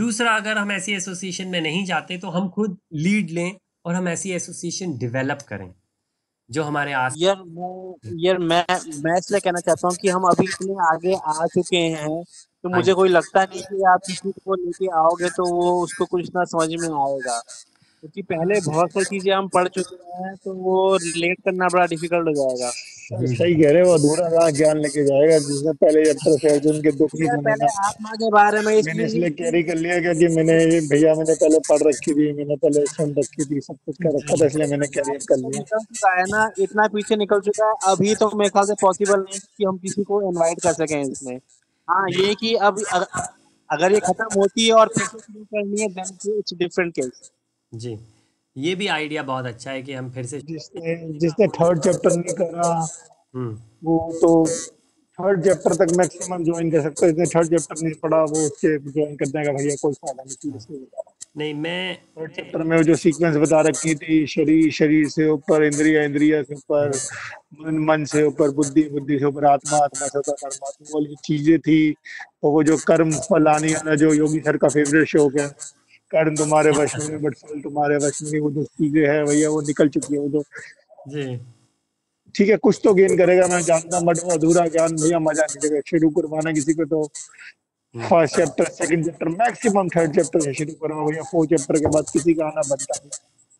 दूसरा अगर हम ऐसी एसोसिएशन में नहीं जाते तो हम खुद लीड लें और हम ऐसी एसोसिएशन डेवलप करें जो हमारे आस यार यार मैं मैं इसलिए कहना चाहता हूँ कि हम अभी इतने आगे आ चुके हैं तो हाँ मुझे कोई लगता नहीं कि आप किसी को लेके आओगे तो वो उसको कुछ ना समझ में आएगा क्योंकि तो पहले बहुत सारी चीजें हम पढ़ चुके हैं तो वो रिलेट करना बड़ा डिफिकल्ट हो जाएगा सही कह रहे वो अधूरा रहा ज्ञान लेके जाएगा जिसने पहले यात्रा से अर्जुन के दुख नहीं समझा आत्मा के बारे में मैंने इसलिए कैरी कर लिया क्या कि मैंने भैया मैंने पहले पढ़ रखी थी मैंने पहले सुन रखी थी सब कुछ कर रखा था इसलिए मैंने कैरियर कर लिया तो है ना इतना पीछे निकल चुका है अभी तो मेरे ख्याल से पॉसिबल नहीं कि हम किसी को इन्वाइट कर सके इसमें हाँ ये कि अब अगर ये खत्म होती है और फिर करनी है देन इट्स डिफरेंट केस जी ये भी आइडिया बहुत अच्छा है कि हम फिर से जिसने जिसने थर्ड चैप्टर नहीं करा हम्म। वो तो थर्ड चैप्टर तक मैक्सिमम ज्वाइन कर सकते हैं थर्ड चैप्टर नहीं पढ़ा वो उसके ज्वाइन कर देगा भैया कोई फायदा नहीं नहीं मैं थर्ड चैप्टर में जो सीक्वेंस बता रखी थी शरीर शरीर से ऊपर इंद्रिया इंद्रिया से ऊपर मन मन से ऊपर बुद्धि बुद्धि से ऊपर आत्मा आत्मा से ऊपर परमात्मा वाली चीजें थी और तो वो जो कर्म फलानी वाला जो योगी सर का फेवरेट शो है कारण तुम्हारे वश में नहीं बट फल तुम्हारे वश में नहीं वो जो चीजें है भैया वो निकल चुकी है वो जो ठीक है कुछ तो गेन करेगा मैं जानता बट अधूरा ज्ञान भैया मजा नहीं देगा शुरू करवाना किसी को तो first chapter second chapter maximum third chapter से शुरू करवाओ भैया फोर्थ चैप्टर के बाद किसी का आना बनता है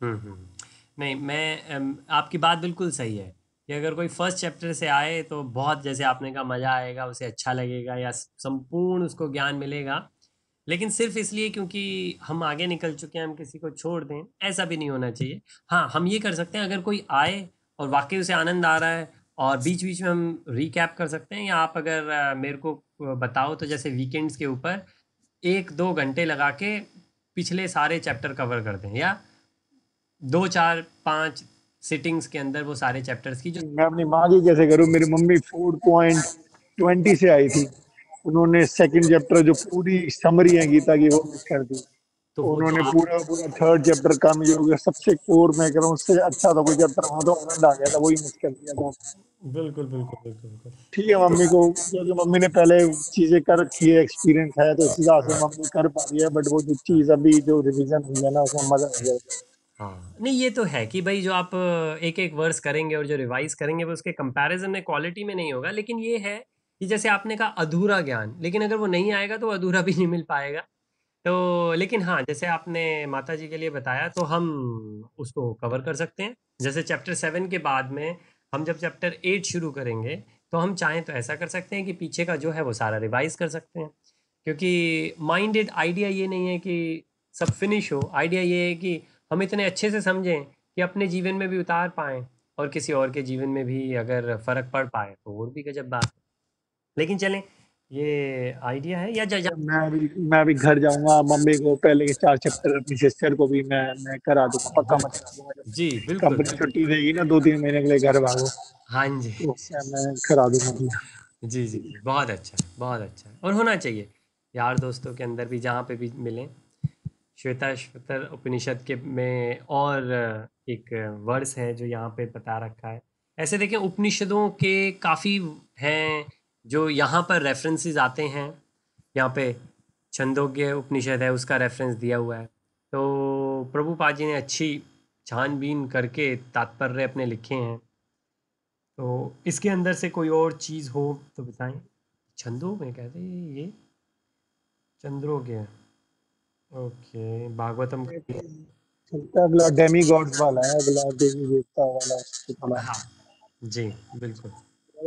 हम्म, हम्म, हम्म। नहीं मैं आपकी बात बिल्कुल सही है कि अगर कोई फर्स्ट चैप्टर से आए तो बहुत जैसे आपने कहा मज़ा आएगा उसे अच्छा लगेगा या संपूर्ण उसको ज्ञान मिलेगा लेकिन सिर्फ इसलिए क्योंकि हम आगे निकल चुके हैं हम किसी को छोड़ दें ऐसा भी नहीं होना चाहिए हाँ हम ये कर सकते हैं अगर कोई आए और वाकई उसे आनंद आ रहा है और बीच बीच में हम रिकैप कर सकते हैं या आप अगर मेरे को बताओ तो जैसे वीकेंड्स के ऊपर एक दो घंटे लगा के पिछले सारे चैप्टर कवर कर दें या दो चार पाँच सिटिंग्स के अंदर वो सारे चैप्टर्स की जो मैं अपनी माँ जी जैसे करूँ मेरी मम्मी फोर पॉइंट ट्वेंटी से आई थी उन्होंने सेकंड चैप्टर जो पूरी समरी है गीता की वो मिस कर दी तो उन्होंने तो- पूरा पूरा थर्ड चैप्टर काम जो सबसे कोर में करूँ उससे अच्छा था कोई चैप्टर वहाँ तो आनंद आ गया था वही मिस कर दिया था बिल्कुल बिल्कुल बिल्कुल ठीक है मम्मी को क्योंकि मम्मी ने पहले चीजें कर रखी है एक्सपीरियंस है तो इस हिसाब से मम्मी कर पा रही है बट वो जो चीज अभी जो रिविजन हुई है ना उसमें मजा आ गया हाँ नहीं ये तो है कि भाई जो आप एक एक वर्स करेंगे और जो रिवाइज करेंगे वो उसके कंपैरिजन में क्वालिटी में नहीं होगा लेकिन ये है ये जैसे आपने कहा अधूरा ज्ञान लेकिन अगर वो नहीं आएगा तो अधूरा भी नहीं मिल पाएगा तो लेकिन हाँ जैसे आपने माता जी के लिए बताया तो हम उसको कवर कर सकते हैं जैसे चैप्टर सेवन के बाद में हम जब चैप्टर एट शुरू करेंगे तो हम चाहें तो ऐसा कर सकते हैं कि पीछे का जो है वो सारा रिवाइज कर सकते हैं क्योंकि माइंडेड आइडिया ये नहीं है कि सब फिनिश हो आइडिया ये है कि हम इतने अच्छे से समझें कि अपने जीवन में भी उतार पाएँ और किसी और के जीवन में भी अगर फ़र्क पड़ पाए तो और भी गजब बात है लेकिन चले ये आइडिया है या जा, जा मैं भी मैं भी घर जाऊंगा मम्मी को पहले के चार चैप्टर अपनी सिस्टर को भी मैं मैं करा दूंगा पक्का मत जी बिल्कुल कंपनी छुट्टी देगी ना दो तीन महीने के लिए घर भागो हाँ जी तो मैं करा दूंगा जी जी बहुत अच्छा बहुत अच्छा और होना चाहिए यार दोस्तों के अंदर भी जहाँ पे भी मिले श्वेता श्वेतर उपनिषद के में और एक वर्ड्स है जो यहाँ पे बता रखा है ऐसे देखें उपनिषदों के काफ़ी हैं जो यहाँ पर रेफरेंसेस आते हैं यहाँ पे छंदोग्य उपनिषद है उसका रेफरेंस दिया हुआ है तो प्रभुपाद जी ने अच्छी छानबीन करके तात्पर्य अपने लिखे हैं तो इसके अंदर से कोई और चीज़ हो तो बताएं छंदो में कहते हैं ये चंद्रोग्य ओके भागवतम तो अगला डेमी गॉड वाला है अगला देवी देवता वाला हाँ जी बिल्कुल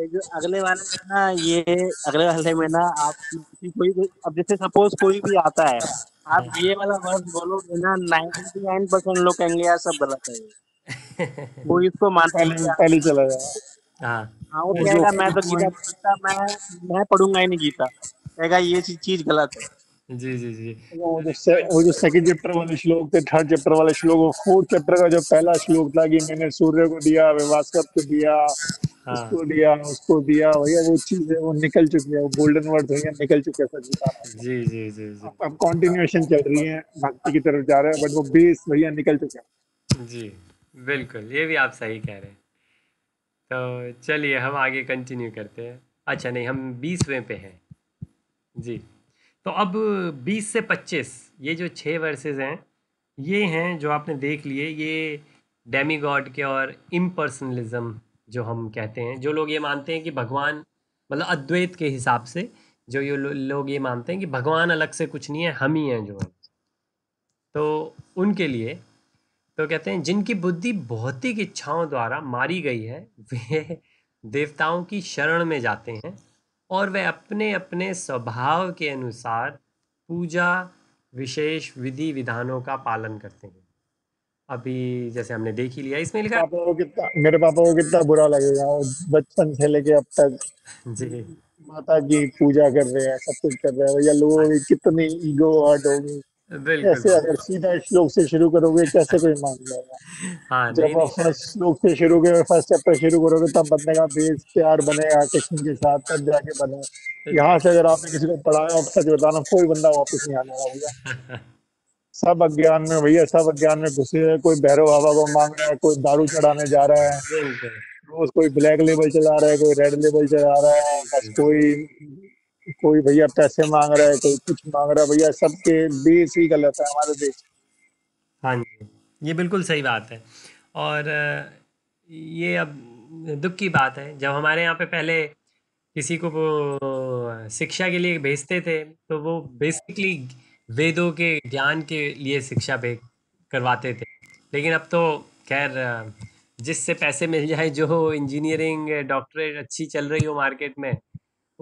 जो अगले वाले में ना ये अगले वाले में ना आप कोई अब जैसे सपोज कोई भी आता है आप हाँ। ये वाला वर्ड बोलोगे ना नाइन्टी नाइन परसेंट लोग कहेंगे यार सब गलत है वो [laughs] इसको मानता पहले चला गया हाँ।, हाँ वो कहेगा मैं तो गीता मैं मैं पढ़ूंगा ही नहीं गीता कहेगा ये चीज गलत है जी जी जी वो जो वो जो सेकंड चैप्टर वाले श्लोक थे थर्ड चैप्टर वाले श्लोक फोर्थ चैप्टर का जो पहला श्लोक था कि मैंने सूर्य को दिया विवास्कत को दिया हाँ। उसको दिया उसको दिया भैया वो चीज है वो निकल चुकी है वो गोल्डन वर्ड भैया निकल चुके हैं सर जी जी जी जी अब कंटिन्यूएशन चल रही है भक्ति की तरफ जा रहे हैं बट वो बेस भैया निकल चुके हैं जी बिल्कुल ये भी आप सही कह रहे हैं तो चलिए हम आगे कंटिन्यू करते हैं अच्छा नहीं हम बीसवें पे हैं जी तो अब 20 से 25 ये जो छः वर्सेज हैं ये हैं जो आपने देख लिए ये डेमी गॉड के और इम्पर्सनलिज्म जो हम कहते हैं जो लोग ये मानते हैं कि भगवान मतलब अद्वैत के हिसाब से जो ये लो, लोग ये मानते हैं कि भगवान अलग से कुछ नहीं है हम ही हैं जो हैं तो उनके लिए तो कहते हैं जिनकी बुद्धि भौतिक इच्छाओं द्वारा मारी गई है वे देवताओं की शरण में जाते हैं और वे अपने अपने स्वभाव के अनुसार पूजा विशेष विधि विधानों का पालन करते हैं अभी जैसे हमने देख ही लिया इसमें लिखा पापा को कितना मेरे पापा को कितना बुरा लगेगा बचपन से लेके अब तक जी माता जी पूजा कर रहे हैं सब कुछ कर रहे हैं भैया लोगों की कितनी ईगो आर्ट होगी कैसे अगर सीधा श्लोक से शुरू करोगे कैसे कोई मान जाएगा [laughs] हाँ, जब आप फर्स्ट श्लोक से शुरू करोगे फर्स्ट चैप्टर शुरू करोगे तब बनेगा बेस प्यार बनेगा कृष्ण के साथ तब जाके बनेगा यहाँ से अगर आपने किसी को पढ़ाया सच बताना कोई बंदा वापस नहीं आने वाला होगा [laughs] सब अज्ञान में भैया सब अज्ञान में घुसे है कोई भैरव बाबा को मांग रहा है कोई दारू चढ़ाने जा रहा है रोज कोई ब्लैक लेबल चला रहा है कोई रेड लेबल चला रहा है कोई कोई भैया पैसे मांग रहा है कोई कुछ मांग रहा है भैया सबके देश ही गलत है हमारे देश हाँ जी ये बिल्कुल सही बात है और ये अब दुख की बात है जब हमारे यहाँ पे पहले किसी को शिक्षा के लिए भेजते थे तो वो बेसिकली वेदों के ज्ञान के लिए शिक्षा भेज करवाते थे लेकिन अब तो खैर जिससे पैसे मिल जाए जो इंजीनियरिंग डॉक्टरेट अच्छी चल रही हो मार्केट में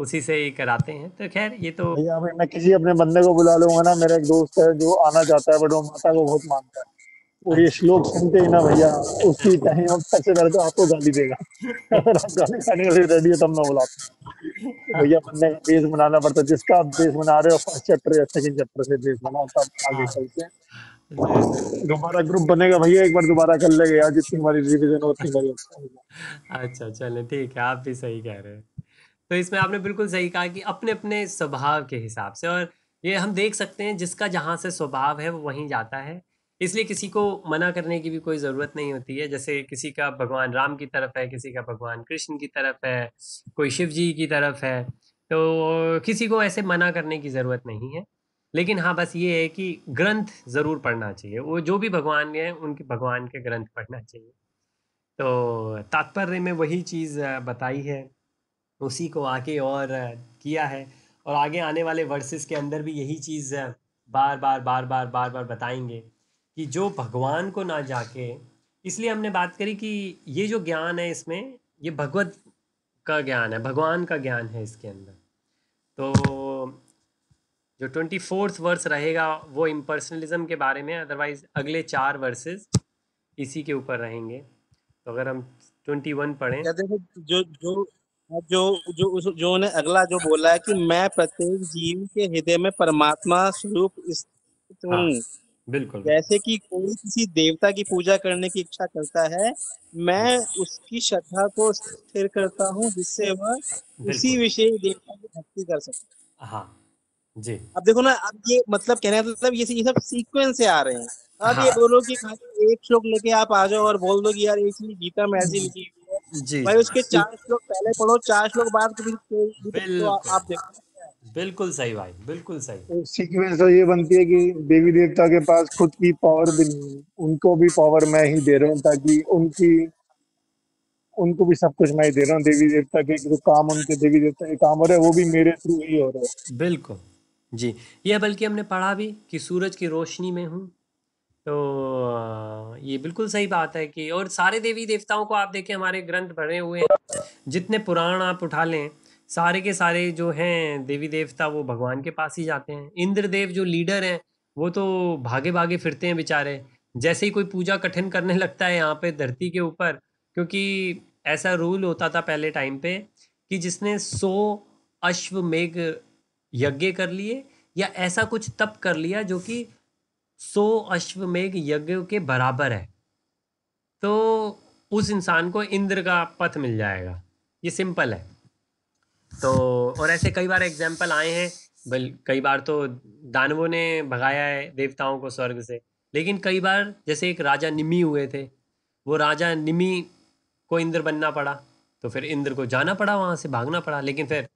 उसी से ही कराते हैं तो खैर ये तो भैया मैं किसी अपने बंदे को बुला लूंगा ना मेरा एक दोस्त है जो आना चाहता है बट वो माता को बहुत मानता है और ये अच्छा। श्लोक सुनते ही ना भैया उसकी टाइम सबसे पहले तो आपको गाली देगा अगर आप गाली खाने के लिए रेडी हो तब मैं बुलाता भैया बंदे का बेस बनाना पड़ता है जिसका आप बेस बना रहे हो फर्स्ट चैप्टर या सेकंड चैप्टर से बेस बनाओ तब आगे हाँ। चलते हैं दोबारा ग्रुप बनेगा भैया एक बार दोबारा कर लेगा यार जितनी हमारी रिविजन होती है अच्छा चले ठीक है आप भी सही कह रहे हैं तो इसमें आपने बिल्कुल सही कहा कि अपने अपने स्वभाव के हिसाब से और ये हम देख सकते हैं जिसका जहाँ से स्वभाव है वो वहीं जाता है इसलिए किसी को मना करने की भी कोई ज़रूरत नहीं होती है जैसे किसी का भगवान राम की तरफ है किसी का भगवान कृष्ण की तरफ है कोई शिव जी की तरफ है तो किसी को ऐसे मना करने की ज़रूरत नहीं है लेकिन हाँ बस ये है कि ग्रंथ ज़रूर पढ़ना चाहिए वो जो भी भगवान हैं उनके भगवान के ग्रंथ पढ़ना चाहिए तो तात्पर्य में वही चीज़ बताई है उसी को आके और किया है और आगे आने वाले वर्सेस के अंदर भी यही चीज़ बार बार बार बार बार बार बताएंगे कि जो भगवान को ना जाके इसलिए हमने बात करी कि ये जो ज्ञान है इसमें ये भगवत का ज्ञान है भगवान का ज्ञान है इसके अंदर तो जो ट्वेंटी फोर्थ वर्स रहेगा वो इम्पर्सनलिज्म के बारे में अदरवाइज अगले चार वर्सेस इसी के ऊपर रहेंगे तो अगर हम ट्वेंटी वन पढ़ें देखो जो जो जो जो जो ने अगला जो बोला है कि मैं प्रत्येक जीव के हृदय में परमात्मा स्वरूप स्थित हाँ, हूँ बिल्कुल जैसे कि कोई किसी देवता की पूजा करने की इच्छा करता है मैं उसकी श्रद्धा को स्थिर करता हूँ जिससे वह उसी विषय देवता की भक्ति कर सके हाँ जी अब देखो ना अब ये मतलब कहने का मतलब ये ये सब सीक्वेंस से आ रहे हैं अब हाँ। ये बोलो कि एक श्लोक लेके आप आ जाओ और बोल दो कि यार एक गीता में ऐसी लिखी जी भाई उसके चार श्लोक पहले पढ़ो चार श्लोक बाद तो आप देखो बिल्कुल सही भाई बिल्कुल सही तो सीक्वेंस तो ये बनती है कि देवी देवता के पास खुद की पावर भी नहीं उनको भी पावर मैं ही दे रहा हूँ ताकि उनकी उनको भी सब कुछ मैं ही दे रहा हूँ देवी देवता के जो काम उनके देवी देवता के काम हो रहे हैं वो भी मेरे थ्रू ही हो रहे हैं बिल्कुल जी यह बल्कि हमने पढ़ा भी कि सूरज की रोशनी में हूँ तो ये बिल्कुल सही बात है कि और सारे देवी देवताओं को आप देखें हमारे ग्रंथ भरे हुए हैं जितने पुराण आप उठा लें सारे के सारे जो हैं देवी देवता वो भगवान के पास ही जाते हैं इंद्रदेव जो लीडर हैं वो तो भागे भागे फिरते हैं बेचारे जैसे ही कोई पूजा कठिन करने लगता है यहाँ पे धरती के ऊपर क्योंकि ऐसा रूल होता था पहले टाइम पे कि जिसने सौ अश्वमेघ यज्ञ कर लिए या ऐसा कुछ तप कर लिया जो कि सौ अश्वमेघ यज्ञ के बराबर है तो उस इंसान को इंद्र का पथ मिल जाएगा ये सिंपल है तो और ऐसे कई बार एग्जाम्पल आए हैं बल कई बार तो दानवों ने भगाया है देवताओं को स्वर्ग से लेकिन कई बार जैसे एक राजा निमी हुए थे वो राजा निमी को इंद्र बनना पड़ा तो फिर इंद्र को जाना पड़ा वहाँ से भागना पड़ा लेकिन फिर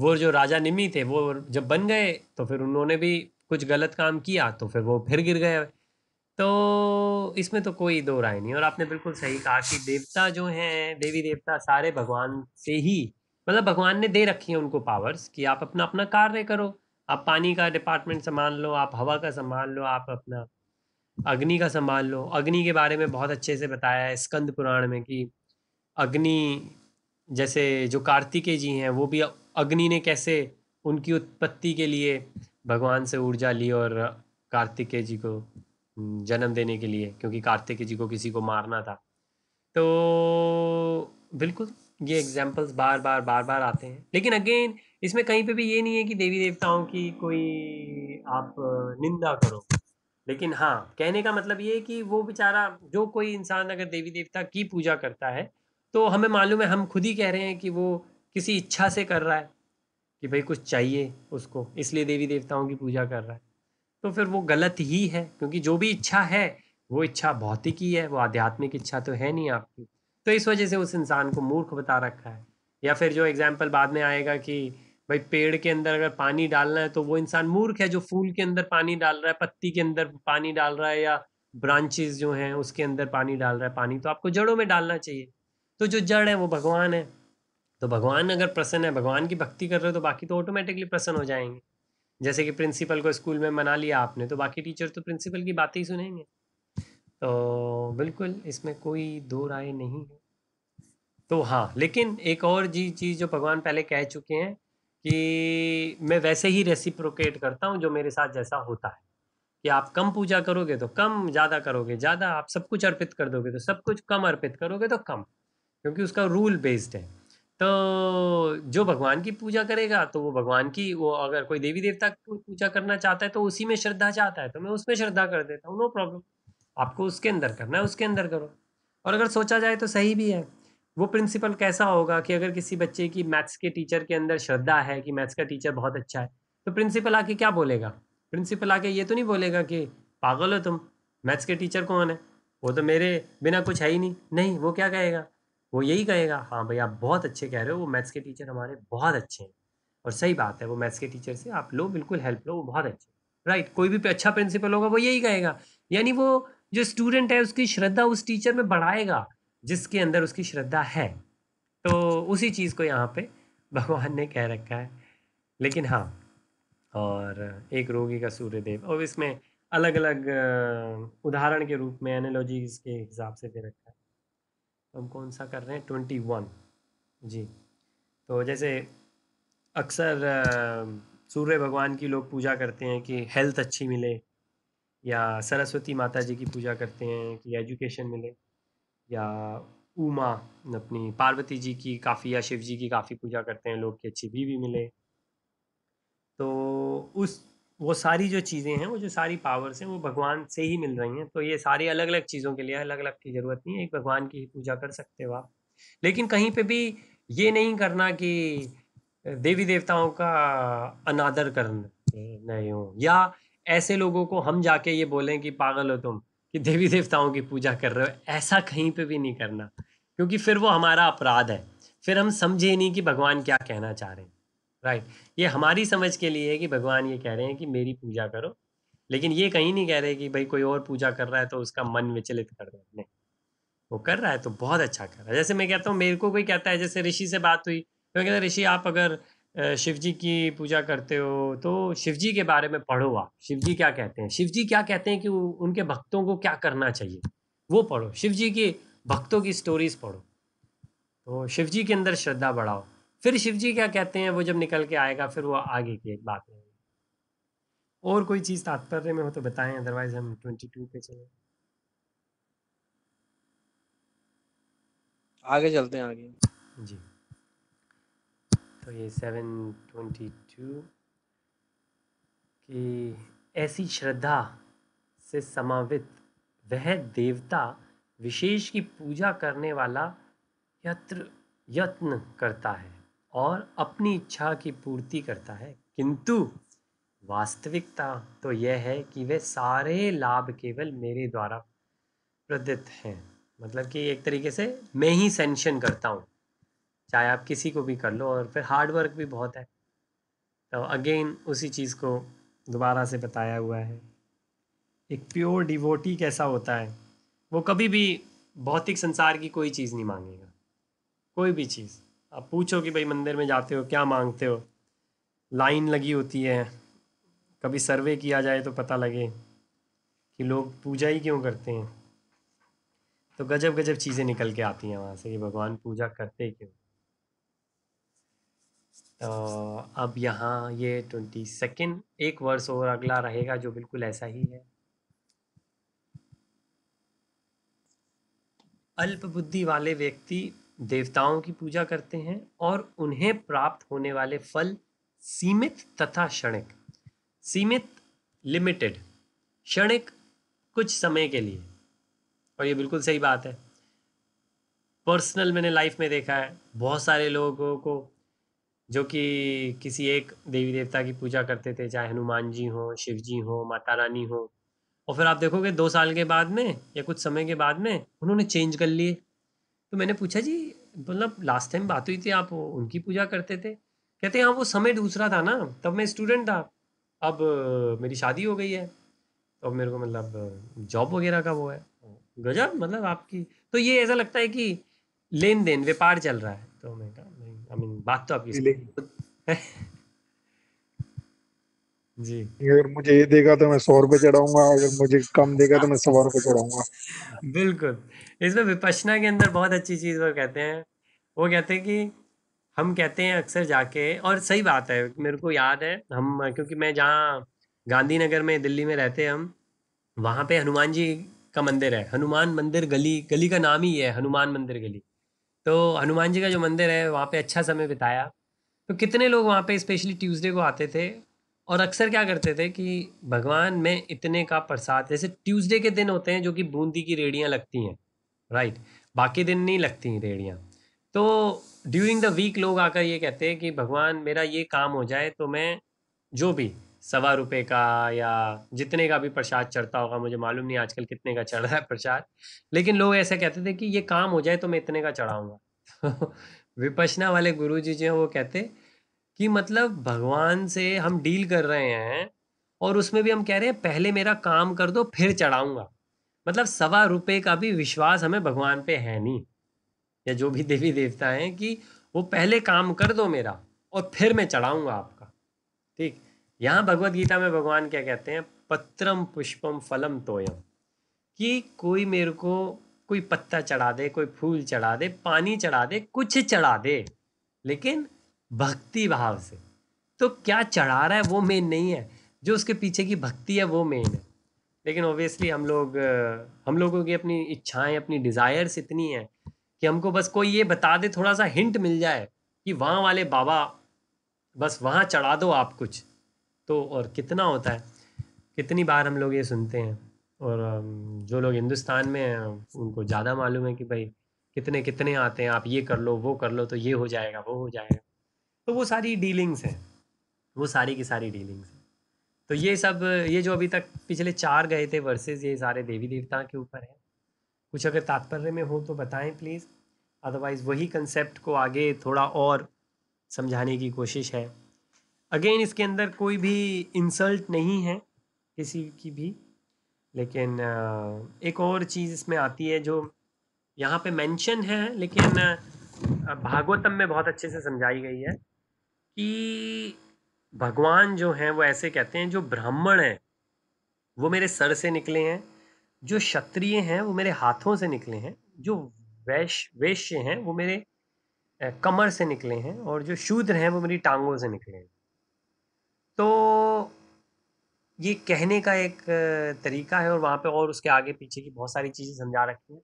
वो जो राजा निमी थे वो जब बन गए तो फिर उन्होंने भी कुछ गलत काम किया तो फिर वो फिर गिर गए तो इसमें तो कोई दो राय नहीं और आपने बिल्कुल सही कहा कि देवता जो हैं देवी देवता सारे भगवान से ही मतलब भगवान ने दे रखी है उनको पावर्स कि आप अपना अपना कार्य करो आप पानी का डिपार्टमेंट संभाल लो आप हवा का संभाल लो आप अपना अग्नि का संभाल लो अग्नि के बारे में बहुत अच्छे से बताया है स्कंद पुराण में कि अग्नि जैसे जो कार्तिकेय जी हैं वो भी अग्नि ने कैसे उनकी उत्पत्ति के लिए भगवान से ऊर्जा ली और कार्तिकेय जी को जन्म देने के लिए क्योंकि कार्तिकेय जी को किसी को मारना था तो बिल्कुल ये एग्जाम्पल्स बार बार बार बार आते हैं लेकिन अगेन इसमें कहीं पे भी ये नहीं है कि देवी देवताओं की कोई आप निंदा करो लेकिन हाँ कहने का मतलब ये है कि वो बेचारा जो कोई इंसान अगर देवी देवता की पूजा करता है तो हमें मालूम है हम खुद ही कह रहे हैं कि वो किसी इच्छा से कर रहा है कि भाई कुछ चाहिए उसको इसलिए देवी देवताओं की पूजा कर रहा है तो फिर वो गलत ही है क्योंकि जो भी इच्छा है वो इच्छा भौतिक ही है वो आध्यात्मिक इच्छा तो है नहीं आपकी तो इस वजह से उस इंसान को मूर्ख बता रखा है या फिर जो एग्जाम्पल बाद में आएगा कि भाई पेड़ के अंदर अगर पानी डालना है तो वो इंसान मूर्ख है जो फूल के अंदर पानी डाल रहा है पत्ती के अंदर पानी डाल रहा है या ब्रांचेस जो हैं उसके अंदर पानी डाल रहा है पानी तो आपको जड़ों में डालना चाहिए तो जो जड़ है वो भगवान है तो भगवान अगर प्रसन्न है भगवान की भक्ति कर रहे हो तो बाकी तो ऑटोमेटिकली प्रसन्न हो जाएंगे जैसे कि प्रिंसिपल को स्कूल में मना लिया आपने तो बाकी टीचर तो प्रिंसिपल की बातें ही सुनेंगे तो बिल्कुल इसमें कोई दो राय नहीं है तो हाँ लेकिन एक और जी चीज़ जो भगवान पहले कह चुके हैं कि मैं वैसे ही रेसिप्रोकेट करता हूँ जो मेरे साथ जैसा होता है कि आप कम पूजा करोगे तो कम ज़्यादा करोगे ज़्यादा आप सब कुछ अर्पित कर दोगे तो सब कुछ कम अर्पित करोगे तो कम क्योंकि उसका रूल बेस्ड है तो जो भगवान की पूजा करेगा तो वो भगवान की वो अगर कोई देवी देवता की पूजा करना चाहता है तो उसी में श्रद्धा चाहता है तो मैं उसमें श्रद्धा कर देता हूँ नो प्रॉब्लम आपको उसके अंदर करना है उसके अंदर करो और अगर सोचा जाए तो सही भी है वो प्रिंसिपल कैसा होगा कि अगर किसी बच्चे की मैथ्स के टीचर के अंदर श्रद्धा है कि मैथ्स का टीचर बहुत अच्छा है तो प्रिंसिपल आके क्या बोलेगा प्रिंसिपल आके ये तो नहीं बोलेगा कि पागल हो तुम मैथ्स के टीचर कौन है वो तो मेरे बिना कुछ है ही नहीं नहीं वो क्या कहेगा वो यही कहेगा हाँ भाई आप बहुत अच्छे कह रहे हो वो मैथ्स के टीचर हमारे बहुत अच्छे हैं और सही बात है वो मैथ्स के टीचर से आप लो बिल्कुल हेल्प लो वो बहुत अच्छे राइट कोई भी अच्छा प्रिंसिपल होगा वो यही कहेगा यानी वो जो स्टूडेंट है उसकी श्रद्धा उस टीचर में बढ़ाएगा जिसके अंदर उसकी श्रद्धा है तो उसी चीज़ को यहाँ पे [laughs] भगवान ने कह रखा है लेकिन हाँ और एक रोगी का सूर्यदेव और इसमें अलग अलग उदाहरण के रूप में एनोलॉजी के हिसाब से दे रखा है तो हम कौन सा कर रहे हैं ट्वेंटी वन जी तो जैसे अक्सर सूर्य भगवान की लोग पूजा करते हैं कि हेल्थ अच्छी मिले या सरस्वती माता जी की पूजा करते हैं कि एजुकेशन मिले या उमा अपनी पार्वती जी की काफ़ी या शिव जी की काफ़ी पूजा करते हैं लोग की अच्छी बीवी मिले तो उस वो सारी जो चीज़ें हैं वो जो सारी पावर्स हैं वो भगवान से ही मिल रही हैं तो ये सारी अलग अलग चीज़ों के लिए अलग अलग की ज़रूरत नहीं है एक भगवान की ही पूजा कर सकते हो आप लेकिन कहीं पे भी ये नहीं करना कि देवी देवताओं का अनादर करना नहीं हो या ऐसे लोगों को हम जाके ये बोलें कि पागल हो तुम कि देवी देवताओं की पूजा कर रहे हो ऐसा कहीं पे भी नहीं करना क्योंकि फिर वो हमारा अपराध है फिर हम समझे नहीं कि भगवान क्या कहना चाह रहे हैं राइट ये हमारी समझ के लिए है कि भगवान ये कह रहे हैं कि मेरी पूजा करो लेकिन ये कहीं नहीं कह रहे कि भाई कोई और पूजा कर रहा है तो उसका मन विचलित कर दो नहीं वो कर रहा है तो बहुत अच्छा कर रहा है जैसे मैं कहता हूँ मेरे को कोई कहता है जैसे ऋषि से बात हुई तो मैं कहता ऋषि आप अगर शिव जी की पूजा करते हो तो शिव जी के बारे में पढ़ो आप शिव जी क्या कहते हैं शिव जी क्या कहते हैं कि उनके भक्तों को क्या करना चाहिए वो पढ़ो शिव जी के भक्तों की स्टोरीज पढ़ो तो शिव जी के अंदर श्रद्धा बढ़ाओ फिर शिव जी क्या कहते हैं वो जब निकल के आएगा फिर वो आगे की एक बात है और कोई चीज़ तात्पर्य में हो तो बताएं अदरवाइज हम ट्वेंटी टू पे चले आगे चलते हैं आगे जी तो ये सेवन ट्वेंटी टू की ऐसी श्रद्धा से समावित वह देवता विशेष की पूजा करने वाला यत्र यत्न करता है और अपनी इच्छा की पूर्ति करता है किंतु वास्तविकता तो यह है कि वे सारे लाभ केवल मेरे द्वारा प्रदत्त हैं मतलब कि एक तरीके से मैं ही सेंशन करता हूँ चाहे आप किसी को भी कर लो और फिर हार्ड वर्क भी बहुत है तो अगेन उसी चीज़ को दोबारा से बताया हुआ है एक प्योर डिवोटी कैसा होता है वो कभी भी भौतिक संसार की कोई चीज़ नहीं मांगेगा कोई भी चीज़ आप पूछो कि भाई मंदिर में जाते हो क्या मांगते हो लाइन लगी होती है कभी सर्वे किया जाए तो पता लगे कि लोग पूजा ही क्यों करते हैं तो गजब गजब चीज़ें निकल के आती हैं वहाँ से कि भगवान पूजा करते क्यों तो अब यहाँ ये ट्वेंटी सेकेंड एक वर्ष और अगला रहेगा जो बिल्कुल ऐसा ही है अल्प बुद्धि वाले व्यक्ति देवताओं की पूजा करते हैं और उन्हें प्राप्त होने वाले फल सीमित तथा क्षणिक सीमित लिमिटेड क्षणिक कुछ समय के लिए और ये बिल्कुल सही बात है पर्सनल मैंने लाइफ में देखा है बहुत सारे लोगों को जो कि किसी एक देवी देवता की पूजा करते थे चाहे हनुमान जी हो शिव जी हो माता रानी हो और फिर आप देखोगे दो साल के बाद में या कुछ समय के बाद में उन्होंने चेंज कर लिए तो मैंने पूछा जी मतलब लास्ट टाइम बात हुई थी आप उनकी पूजा करते थे कहते हाँ वो समय दूसरा था ना तब मैं स्टूडेंट था अब मेरी शादी हो गई है तो अब मेरे को मतलब जॉब वगैरह का वो है गजब मतलब आपकी तो ये ऐसा लगता है कि लेन देन व्यापार चल रहा है तो मैं कहा नहीं आई मीन बात तो आपकी [laughs] जी अगर मुझे ये देगा तो मैं सौ रुपए चढ़ाऊंगा अगर मुझे कम देगा तो मैं सवा रुपए चढ़ाऊंगा बिल्कुल इसमें विपशना के अंदर बहुत अच्छी चीज़ वो कहते हैं वो कहते हैं कि हम कहते हैं अक्सर जाके और सही बात है मेरे को याद है हम क्योंकि मैं जहाँ गांधीनगर में दिल्ली में रहते हैं हम वहाँ पे हनुमान जी का मंदिर है हनुमान मंदिर गली गली का नाम ही है हनुमान मंदिर गली तो हनुमान जी का जो मंदिर है वहाँ पे अच्छा समय बिताया तो कितने लोग वहाँ पे स्पेशली ट्यूसडे को आते थे और अक्सर क्या करते थे कि भगवान में इतने का प्रसाद जैसे ट्यूसडे के दिन होते हैं जो कि बूंदी की रेडियाँ लगती हैं राइट बाकी दिन नहीं लगती रेड़ियाँ तो ड्यूरिंग द वीक लोग आकर ये कहते हैं कि भगवान मेरा ये काम हो जाए तो मैं जो भी सवा रुपये का या जितने का भी प्रसाद चढ़ता होगा मुझे मालूम नहीं आजकल कितने का चढ़ रहा है प्रसाद लेकिन लोग ऐसे कहते थे कि ये काम हो जाए तो मैं इतने का चढ़ाऊंगा तो [laughs] विपशना वाले गुरु जी जो हैं वो कहते कि मतलब भगवान से हम डील कर रहे हैं और उसमें भी हम कह रहे हैं पहले मेरा काम कर दो फिर चढ़ाऊंगा मतलब सवा रुपए का भी विश्वास हमें भगवान पे है नहीं या जो भी देवी देवता हैं कि वो पहले काम कर दो मेरा और फिर मैं चढ़ाऊंगा आपका ठीक यहाँ भगवत गीता में भगवान क्या कहते हैं पत्रम पुष्पम फलम तोयम कि कोई मेरे को कोई पत्ता चढ़ा दे कोई फूल चढ़ा दे पानी चढ़ा दे कुछ चढ़ा दे लेकिन भक्ति भाव से तो क्या चढ़ा रहा है वो मेन नहीं है जो उसके पीछे की भक्ति है वो मेन है लेकिन ऑब्वियसली हम लोग हम लोगों की अपनी इच्छाएं अपनी डिज़ायर्स इतनी हैं कि हमको बस कोई ये बता दे थोड़ा सा हिंट मिल जाए कि वहाँ वाले बाबा बस वहाँ चढ़ा दो आप कुछ तो और कितना होता है कितनी बार हम लोग ये सुनते हैं और जो लोग हिंदुस्तान में हैं उनको ज़्यादा मालूम है कि भाई कितने कितने आते हैं आप ये कर लो वो कर लो तो ये हो जाएगा वो हो जाएगा तो वो सारी डीलिंग्स हैं वो सारी की सारी डीलिंग्स तो ये सब ये जो अभी तक पिछले चार गए थे वर्सेस ये सारे देवी देवता के ऊपर है कुछ अगर तात्पर्य में हो तो बताएं प्लीज़ अदरवाइज़ वही कंसेप्ट को आगे थोड़ा और समझाने की कोशिश है अगेन इसके अंदर कोई भी इंसल्ट नहीं है किसी की भी लेकिन एक और चीज़ इसमें आती है जो यहाँ पे मेंशन है लेकिन भागवतम में बहुत अच्छे से समझाई गई है कि भगवान जो हैं वो ऐसे कहते हैं जो ब्राह्मण हैं वो मेरे सर से निकले हैं जो क्षत्रिय हैं वो मेरे हाथों से निकले हैं जो वैश वैश्य हैं वो मेरे कमर से निकले हैं और जो शूद्र हैं वो मेरी टांगों से निकले हैं तो ये कहने का एक तरीका है और वहाँ पे और उसके आगे पीछे की बहुत सारी चीज़ें समझा रखी हैं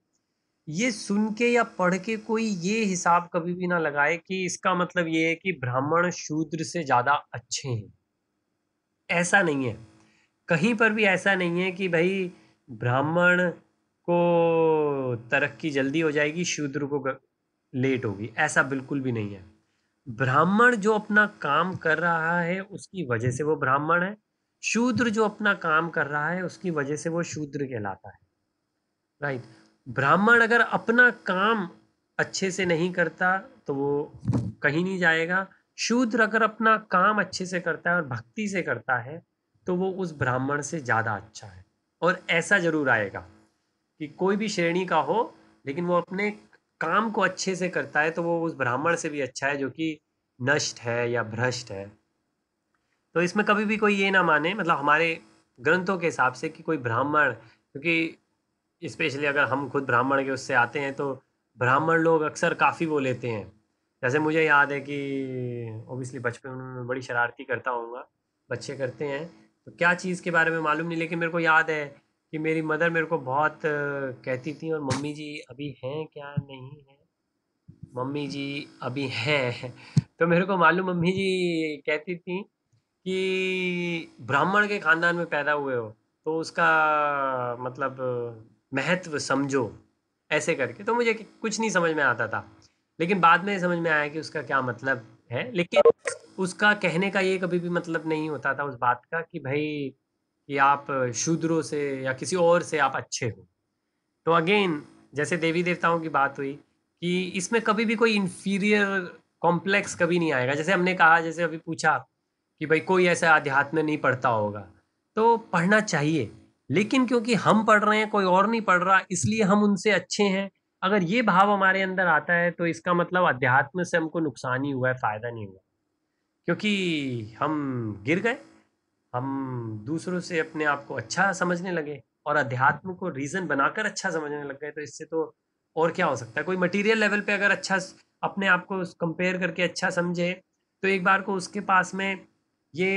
ये सुन के या पढ़ के कोई ये हिसाब कभी भी ना लगाए कि इसका मतलब ये है कि ब्राह्मण शूद्र से ज़्यादा अच्छे हैं ऐसा नहीं है कहीं पर भी ऐसा नहीं है कि भाई ब्राह्मण को तरक्की जल्दी हो जाएगी शूद्र को लेट होगी ऐसा बिल्कुल भी नहीं है ब्राह्मण जो अपना काम कर रहा है उसकी वजह से वो ब्राह्मण है शूद्र जो अपना काम कर रहा है उसकी वजह से वो शूद्र कहलाता है राइट right? ब्राह्मण अगर अपना काम अच्छे से नहीं करता तो वो कहीं नहीं जाएगा शूद्र अगर अपना काम अच्छे से करता है और भक्ति से करता है तो वो उस ब्राह्मण से ज़्यादा अच्छा है और ऐसा ज़रूर आएगा कि कोई भी श्रेणी का हो लेकिन वो अपने काम को अच्छे से करता है तो वो उस ब्राह्मण से भी अच्छा है जो कि नष्ट है या भ्रष्ट है तो इसमें कभी भी कोई ये ना माने मतलब हमारे ग्रंथों के हिसाब से कि कोई ब्राह्मण क्योंकि स्पेशली अगर हम खुद ब्राह्मण के उससे आते हैं तो ब्राह्मण लोग अक्सर काफ़ी वो लेते हैं जैसे मुझे याद है कि ओबियसली बचपन में बड़ी शरारती करता हूँ बच्चे करते हैं तो क्या चीज़ के बारे में मालूम नहीं लेकिन मेरे को याद है कि मेरी मदर मेरे को बहुत कहती थी और मम्मी जी अभी हैं क्या नहीं है मम्मी जी अभी हैं [laughs] तो मेरे को मालूम मम्मी जी कहती थी कि ब्राह्मण के ख़ानदान में पैदा हुए हो तो उसका मतलब महत्व समझो ऐसे करके तो मुझे कुछ नहीं समझ में आता था लेकिन बाद में समझ में आया कि उसका क्या मतलब है लेकिन उसका कहने का ये कभी भी मतलब नहीं होता था उस बात का कि भाई कि आप शूद्रों से या किसी और से आप अच्छे हो तो अगेन जैसे देवी देवताओं की बात हुई कि इसमें कभी भी कोई इन्फीरियर कॉम्प्लेक्स कभी नहीं आएगा जैसे हमने कहा जैसे अभी पूछा कि भाई कोई ऐसा अध्यात्म नहीं पढ़ता होगा तो पढ़ना चाहिए लेकिन क्योंकि हम पढ़ रहे हैं कोई और नहीं पढ़ रहा इसलिए हम उनसे अच्छे हैं अगर ये भाव हमारे अंदर आता है तो इसका मतलब अध्यात्म से हमको नुकसान ही हुआ है फ़ायदा नहीं हुआ क्योंकि हम गिर गए हम दूसरों से अपने आप को अच्छा समझने लगे और अध्यात्म को रीज़न बनाकर अच्छा समझने लग गए तो इससे तो और क्या हो सकता है कोई मटेरियल लेवल पे अगर अच्छा अपने आप को कंपेयर करके अच्छा समझे तो एक बार को उसके पास में ये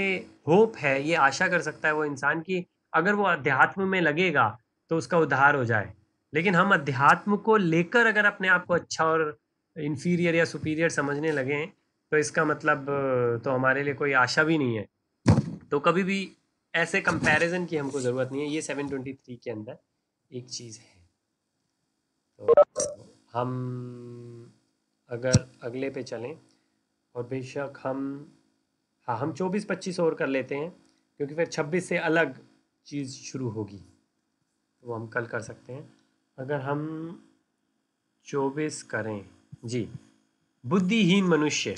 होप है ये आशा कर सकता है वो इंसान की अगर वो अध्यात्म में लगेगा तो उसका उद्धार हो जाए लेकिन हम अध्यात्म को लेकर अगर अपने आप को अच्छा और इन्फीरियर या सुपीरियर समझने लगे तो इसका मतलब तो हमारे लिए कोई आशा भी नहीं है तो कभी भी ऐसे कंपैरिजन की हमको ज़रूरत नहीं है ये सेवन ट्वेंटी थ्री के अंदर एक चीज़ है तो हम अगर अगले पे चलें और बेशक हम हाँ हम चौबीस पच्चीस और कर लेते हैं क्योंकि फिर छब्बीस से अलग चीज़ शुरू होगी तो वो हम कल कर सकते हैं अगर हम चौबीस करें जी बुद्धिहीन मनुष्य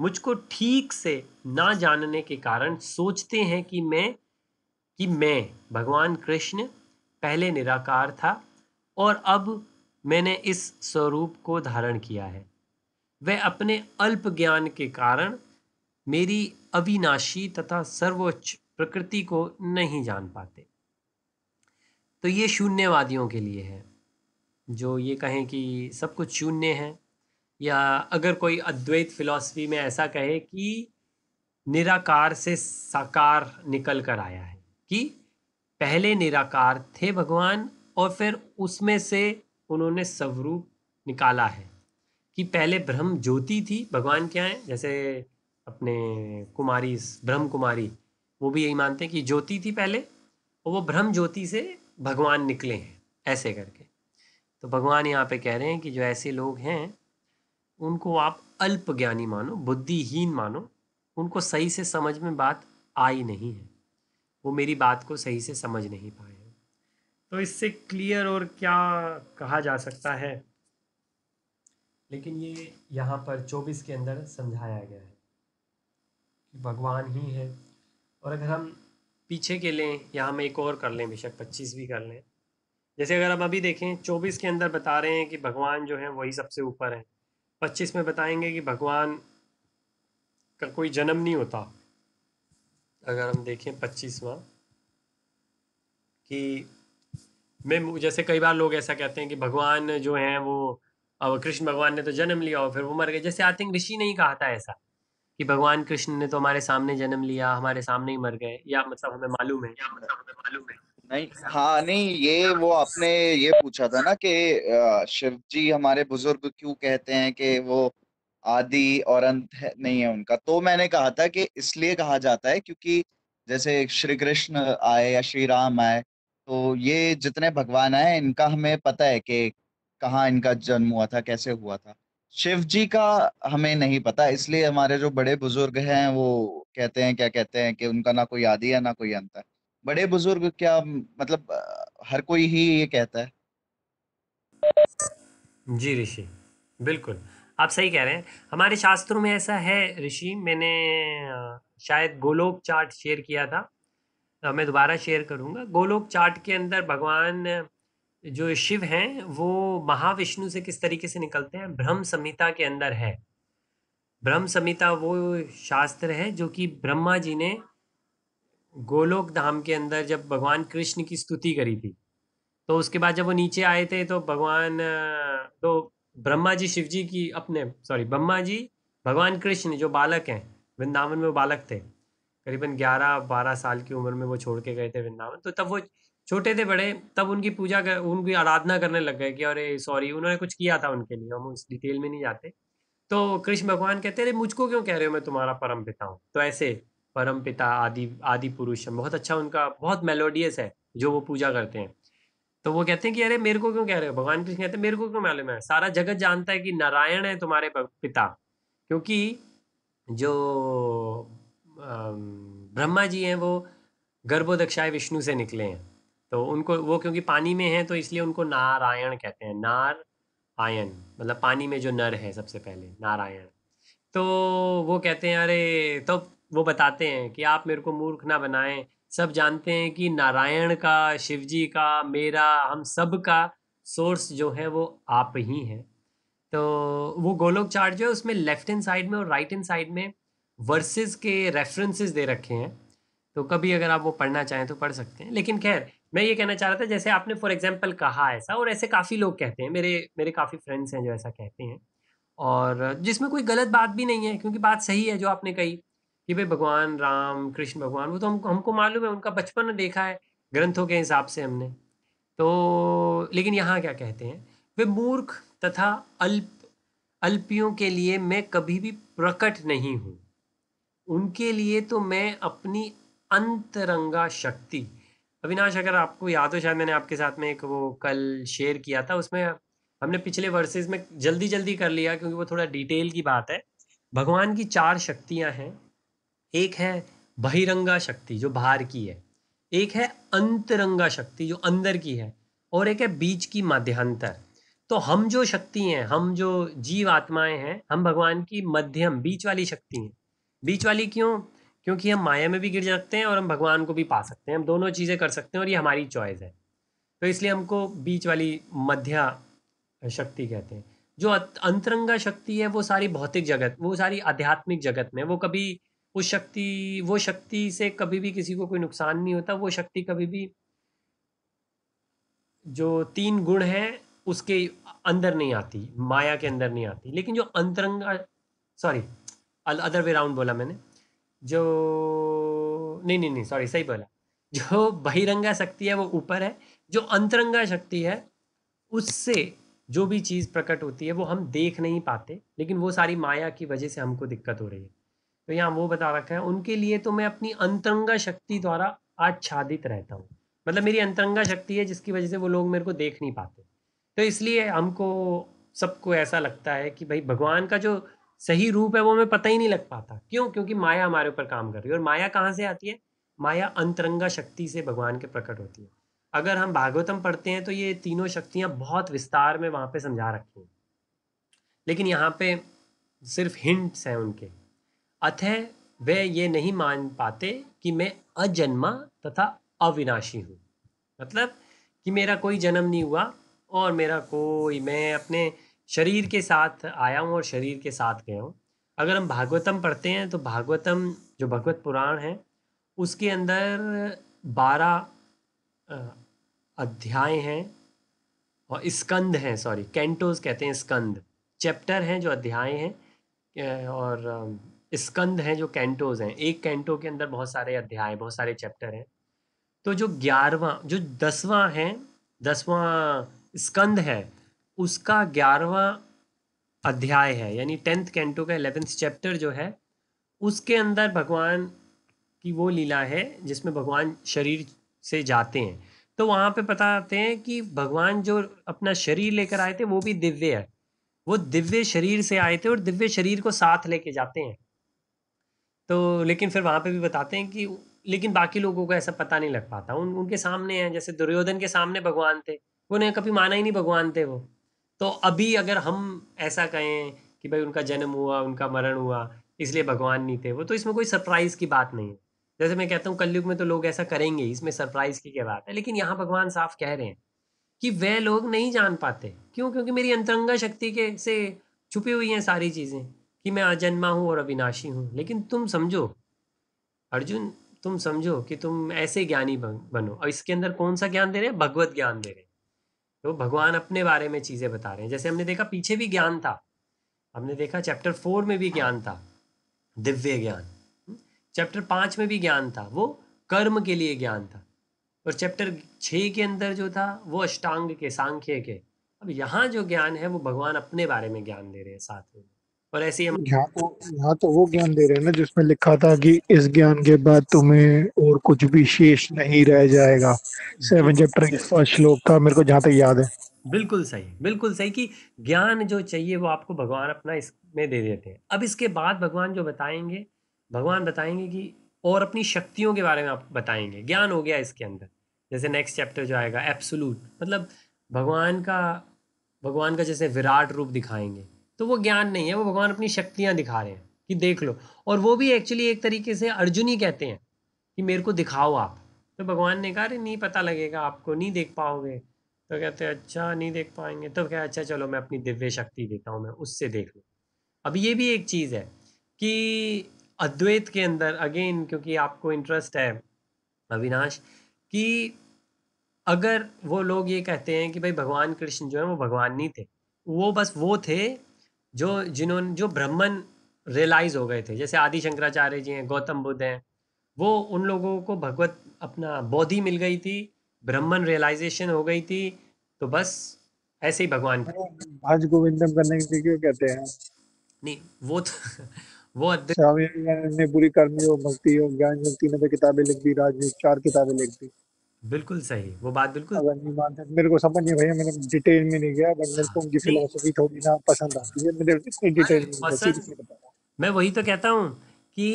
मुझको ठीक से ना जानने के कारण सोचते हैं कि मैं कि मैं भगवान कृष्ण पहले निराकार था और अब मैंने इस स्वरूप को धारण किया है वह अपने अल्प ज्ञान के कारण मेरी अविनाशी तथा सर्वोच्च प्रकृति को नहीं जान पाते तो ये शून्यवादियों के लिए है जो ये कहें कि सब कुछ शून्य है या अगर कोई अद्वैत फिलॉसफी में ऐसा कहे कि निराकार से साकार निकल कर आया है कि पहले निराकार थे भगवान और फिर उसमें से उन्होंने स्वरूप निकाला है कि पहले ब्रह्म ज्योति थी भगवान क्या है जैसे अपने कुमारी ब्रह्म कुमारी वो भी यही मानते हैं कि ज्योति थी पहले और वो ब्रह्म ज्योति से भगवान निकले हैं ऐसे करके तो भगवान यहाँ पे कह रहे हैं कि जो ऐसे लोग हैं उनको आप अल्प ज्ञानी मानो बुद्धिहीन मानो उनको सही से समझ में बात आई नहीं है वो मेरी बात को सही से समझ नहीं पाए हैं तो इससे क्लियर और क्या कहा जा सकता है लेकिन ये यहाँ पर 24 के अंदर समझाया गया है कि भगवान ही है और अगर हम पीछे के लें या हम एक और कर लें बेशक पच्चीस भी कर लें जैसे अगर हम अभी देखें चौबीस के अंदर बता रहे हैं कि भगवान जो है वही सबसे ऊपर है पच्चीस में बताएंगे कि भगवान का कोई जन्म नहीं होता अगर हम देखें पच्चीसवा कि मैं जैसे कई बार लोग ऐसा कहते हैं कि भगवान जो है वो अब कृष्ण भगवान ने तो जन्म लिया और फिर वो मर गए जैसे आई थिंक ऋषि नहीं कहा था ऐसा कि भगवान कृष्ण ने तो हमारे सामने जन्म लिया हमारे सामने ही मर गए या मतलब हमें मालूम है या मतलब हमें मालूम है नहीं हाँ नहीं ये वो आपने ये पूछा था ना कि शिव जी हमारे बुजुर्ग क्यों कहते हैं कि वो आदि और अंत है, नहीं है उनका तो मैंने कहा था कि इसलिए कहा जाता है क्योंकि जैसे श्री कृष्ण आए या श्री राम आए तो ये जितने भगवान आए इनका हमें पता है कि कहाँ इनका जन्म हुआ था कैसे हुआ था शिव जी का हमें नहीं पता इसलिए हमारे जो बड़े बुजुर्ग हैं वो कहते हैं क्या कहते हैं कि उनका ना कोई आदि है ना कोई अंत है बड़े बुजुर्ग क्या मतलब हर कोई ही ये कहता है जी ऋषि बिल्कुल आप सही कह रहे हैं हमारे शास्त्रों में ऐसा है ऋषि मैंने शायद गोलोक चार्ट शेयर किया था मैं दोबारा शेयर करूंगा गोलोक चार्ट के अंदर भगवान जो शिव हैं वो महाविष्णु से किस तरीके से निकलते हैं ब्रह्म संहिता के अंदर है ब्रह्म संहिता वो शास्त्र है जो कि ब्रह्मा जी ने गोलोक धाम के अंदर जब भगवान कृष्ण की स्तुति करी थी तो उसके बाद जब वो नीचे आए थे तो भगवान तो ब्रह्मा जी शिव जी की अपने सॉरी ब्रह्मा जी भगवान कृष्ण जो बालक हैं वृंदावन में वो बालक थे करीबन ग्यारह बारह साल की उम्र में वो छोड़ के गए थे वृंदावन तो तब वो छोटे थे बड़े तब उनकी पूजा कर उनकी आराधना करने लग गए कि अरे सॉरी उन्होंने कुछ किया था उनके लिए हम उस डिटेल में नहीं जाते तो कृष्ण भगवान कहते अरे मुझको क्यों कह रहे हो मैं तुम्हारा परम पिता हूँ तो ऐसे परम पिता आदि आदि पुरुष बहुत अच्छा उनका बहुत मेलोडियस है जो वो पूजा करते हैं तो वो कहते हैं कि अरे मेरे को क्यों कह रहे हो भगवान कृष्ण कहते हैं मेरे को क्यों मालूम है सारा जगत जानता है कि नारायण है तुम्हारे पिता क्योंकि जो ब्रह्मा जी हैं वो गर्भोदक्षाय विष्णु से निकले हैं तो उनको वो क्योंकि पानी में है तो इसलिए उनको नारायण कहते हैं नार आयन मतलब पानी में जो नर है सबसे पहले नारायण तो वो कहते हैं अरे तो वो बताते हैं कि आप मेरे को मूर्ख ना बनाएं सब जानते हैं कि नारायण का शिव जी का मेरा हम सब का सोर्स जो है वो आप ही हैं तो वो गोलोक चार्ट जो है उसमें लेफ्ट हैंड साइड में और राइट हैंड साइड में वर्सेस के रेफरेंसेस दे रखे हैं तो कभी अगर आप वो पढ़ना चाहें तो पढ़ सकते हैं लेकिन खैर मैं ये कहना चाह रहा था जैसे आपने फॉर एग्जाम्पल कहा ऐसा और ऐसे काफ़ी लोग कहते हैं मेरे मेरे काफ़ी फ्रेंड्स हैं जो ऐसा कहते हैं और जिसमें कोई गलत बात भी नहीं है क्योंकि बात सही है जो आपने कही कि भाई भगवान राम कृष्ण भगवान वो तो हम हमको मालूम है उनका बचपन देखा है ग्रंथों के हिसाब से हमने तो लेकिन यहाँ क्या कहते हैं वे मूर्ख तथा अल्प अल्पियों के लिए मैं कभी भी प्रकट नहीं हूँ उनके लिए तो मैं अपनी अंतरंगा शक्ति अविनाश अगर आपको याद हो शायद मैंने आपके साथ में एक वो कल शेयर किया था उसमें हमने पिछले वर्सेस में जल्दी जल्दी कर लिया क्योंकि वो थोड़ा डिटेल की बात है भगवान की चार शक्तियां हैं एक है बहिरंगा शक्ति जो बाहर की है एक है अंतरंगा शक्ति जो अंदर की है और एक है बीच की मध्यांतर तो हम जो शक्ति हैं हम जो जीव आत्माएं हैं हम भगवान की मध्यम बीच वाली शक्ति हैं बीच वाली क्यों क्योंकि हम माया में भी गिर सकते हैं और हम भगवान को भी पा सकते हैं हम दोनों चीज़ें कर सकते हैं और ये हमारी चॉइस है तो इसलिए हमको बीच वाली मध्या शक्ति कहते हैं जो अंतरंगा शक्ति है वो सारी भौतिक जगत वो सारी आध्यात्मिक जगत में वो कभी उस शक्ति वो शक्ति से कभी भी किसी को कोई नुकसान नहीं होता वो शक्ति कभी भी जो तीन गुण हैं उसके अंदर नहीं आती माया के अंदर नहीं आती लेकिन जो अंतरंगा सॉरी अदर वे राउंड बोला मैंने जो नहीं नहीं नहीं सॉरी सही बोला जो बहिरंगा शक्ति है वो ऊपर है जो अंतरंगा शक्ति है उससे जो भी चीज़ प्रकट होती है वो हम देख नहीं पाते लेकिन वो सारी माया की वजह से हमको दिक्कत हो रही है तो यहाँ वो बता रखा है उनके लिए तो मैं अपनी अंतरंगा शक्ति द्वारा आच्छादित रहता हूँ मतलब मेरी अंतरंगा शक्ति है जिसकी वजह से वो लोग मेरे को देख नहीं पाते तो इसलिए हमको सबको ऐसा लगता है कि भाई भगवान का जो सही रूप है वो हमें पता ही नहीं लग पाता क्यों क्योंकि माया हमारे ऊपर काम कर रही है और माया कहाँ से आती है माया अंतरंगा शक्ति से भगवान के प्रकट होती है अगर हम भागवतम पढ़ते हैं तो ये तीनों शक्तियां बहुत विस्तार में वहां पे समझा रखी हैं लेकिन यहाँ पे सिर्फ हिंट्स हैं उनके अतः वे ये नहीं मान पाते कि मैं अजन्मा तथा अविनाशी हूँ मतलब कि मेरा कोई जन्म नहीं हुआ और मेरा कोई मैं अपने शरीर के साथ आया हूँ और शरीर के साथ गया हूँ अगर हम भागवतम पढ़ते हैं तो भागवतम जो भगवत पुराण है उसके अंदर बारह अध्याय हैं और स्कंद हैं सॉरी कैंटोज कहते हैं स्कंद चैप्टर हैं जो अध्याय हैं और स्कंद हैं जो कैंटोज हैं एक कैंटो के अंदर बहुत सारे अध्याय बहुत सारे चैप्टर हैं तो जो ग्यारहवा जो दसवां है दसवां स्कंद है उसका ग्यारहवा अध्याय है यानी टेंथ कैंटो का एलेवेंथ चैप्टर जो है उसके अंदर भगवान की वो लीला है जिसमें भगवान शरीर से जाते हैं तो वहाँ पे बताते हैं कि भगवान जो अपना शरीर लेकर आए थे वो भी दिव्य है वो दिव्य शरीर से आए थे और दिव्य शरीर को साथ लेके जाते हैं तो लेकिन फिर वहाँ पे भी बताते हैं कि लेकिन बाकी लोगों को ऐसा पता नहीं लग पाता उन उनके सामने है जैसे दुर्योधन के सामने भगवान थे उन्हें कभी माना ही नहीं भगवान थे वो तो अभी अगर हम ऐसा कहें कि भाई उनका जन्म हुआ उनका मरण हुआ इसलिए भगवान नहीं थे वो तो इसमें कोई सरप्राइज की बात नहीं है जैसे मैं कहता हूँ कलयुग में तो लोग ऐसा करेंगे इसमें सरप्राइज की क्या बात है लेकिन यहाँ भगवान साफ कह रहे हैं कि वह लोग नहीं जान पाते क्यों क्योंकि मेरी अंतरंगा शक्ति के से छुपी हुई हैं सारी चीज़ें कि मैं अजन्मा हूँ और अविनाशी हूँ लेकिन तुम समझो अर्जुन तुम समझो कि तुम ऐसे ज्ञानी बनो और इसके अंदर कौन सा ज्ञान दे रहे हैं भगवत ज्ञान दे रहे हैं तो भगवान अपने बारे में चीज़ें बता रहे हैं जैसे हमने देखा पीछे भी ज्ञान था हमने देखा चैप्टर फोर में भी ज्ञान था दिव्य ज्ञान चैप्टर हम्म। पांच में भी ज्ञान था वो कर्म के लिए ज्ञान था और चैप्टर छ के अंदर जो था वो अष्टांग के सांख्य के अब यहाँ जो ज्ञान है वो भगवान अपने बारे में ज्ञान दे रहे हैं साथ में और ऐसे ही हम यहाँ तो यहाँ तो वो ज्ञान दे रहे हैं ना जिसमें लिखा था कि इस ज्ञान के बाद तुम्हें और कुछ भी शेष नहीं रह जाएगा सेवन चैप्टर फर्स्ट श्लोक था मेरे को जहाँ तक याद है बिल्कुल सही बिल्कुल सही कि ज्ञान जो चाहिए वो आपको भगवान अपना इसमें दे देते हैं अब इसके बाद भगवान जो बताएंगे भगवान बताएंगे कि और अपनी शक्तियों के बारे में आप बताएंगे ज्ञान हो गया इसके अंदर जैसे नेक्स्ट चैप्टर जो आएगा एप्सुलूट मतलब भगवान का भगवान का जैसे विराट रूप दिखाएंगे तो वो ज्ञान नहीं है वो भगवान अपनी शक्तियाँ दिखा रहे हैं कि देख लो और वो भी एक्चुअली एक तरीके से अर्जुन ही कहते हैं कि मेरे को दिखाओ आप तो भगवान ने कहा अरे नहीं पता लगेगा आपको नहीं देख पाओगे तो कहते अच्छा नहीं देख पाएंगे तो क्या अच्छा चलो मैं अपनी दिव्य शक्ति देता हूँ मैं उससे देख लूँ अब ये भी एक चीज़ है कि अद्वैत के अंदर अगेन क्योंकि आपको इंटरेस्ट है अविनाश कि अगर वो लोग ये कहते हैं कि भाई भगवान कृष्ण जो है वो भगवान नहीं थे वो बस वो थे जो जिन्होंने जो ब्राह्मण रियलाइज हो गए थे जैसे आदि शंकराचार्य जी हैं गौतम बुद्ध हैं वो उन लोगों को भगवत अपना बोधि मिल गई थी ब्राह्मण रियलाइजेशन हो गई थी तो बस ऐसे ही भगवान आज गोविंदम करने के लिए क्यों कहते हैं नहीं वो तो [laughs] वो स्वामी ने पूरी कर्मी हो भक्ति हो ज्ञान भक्ति ने तो किताबें लिख दी राजनीति चार किताबें लिख दी बिल्कुल सही वो बात बिल्कुल अगर नहीं मानते तो मेरे को समझ नहीं भैया मैंने डिटेल में नहीं गया बट मेरे को उनकी फिलोसफी थोड़ी ना पसंद आती है मेरे इतनी डिटेल में मैं वही तो कहता हूँ कि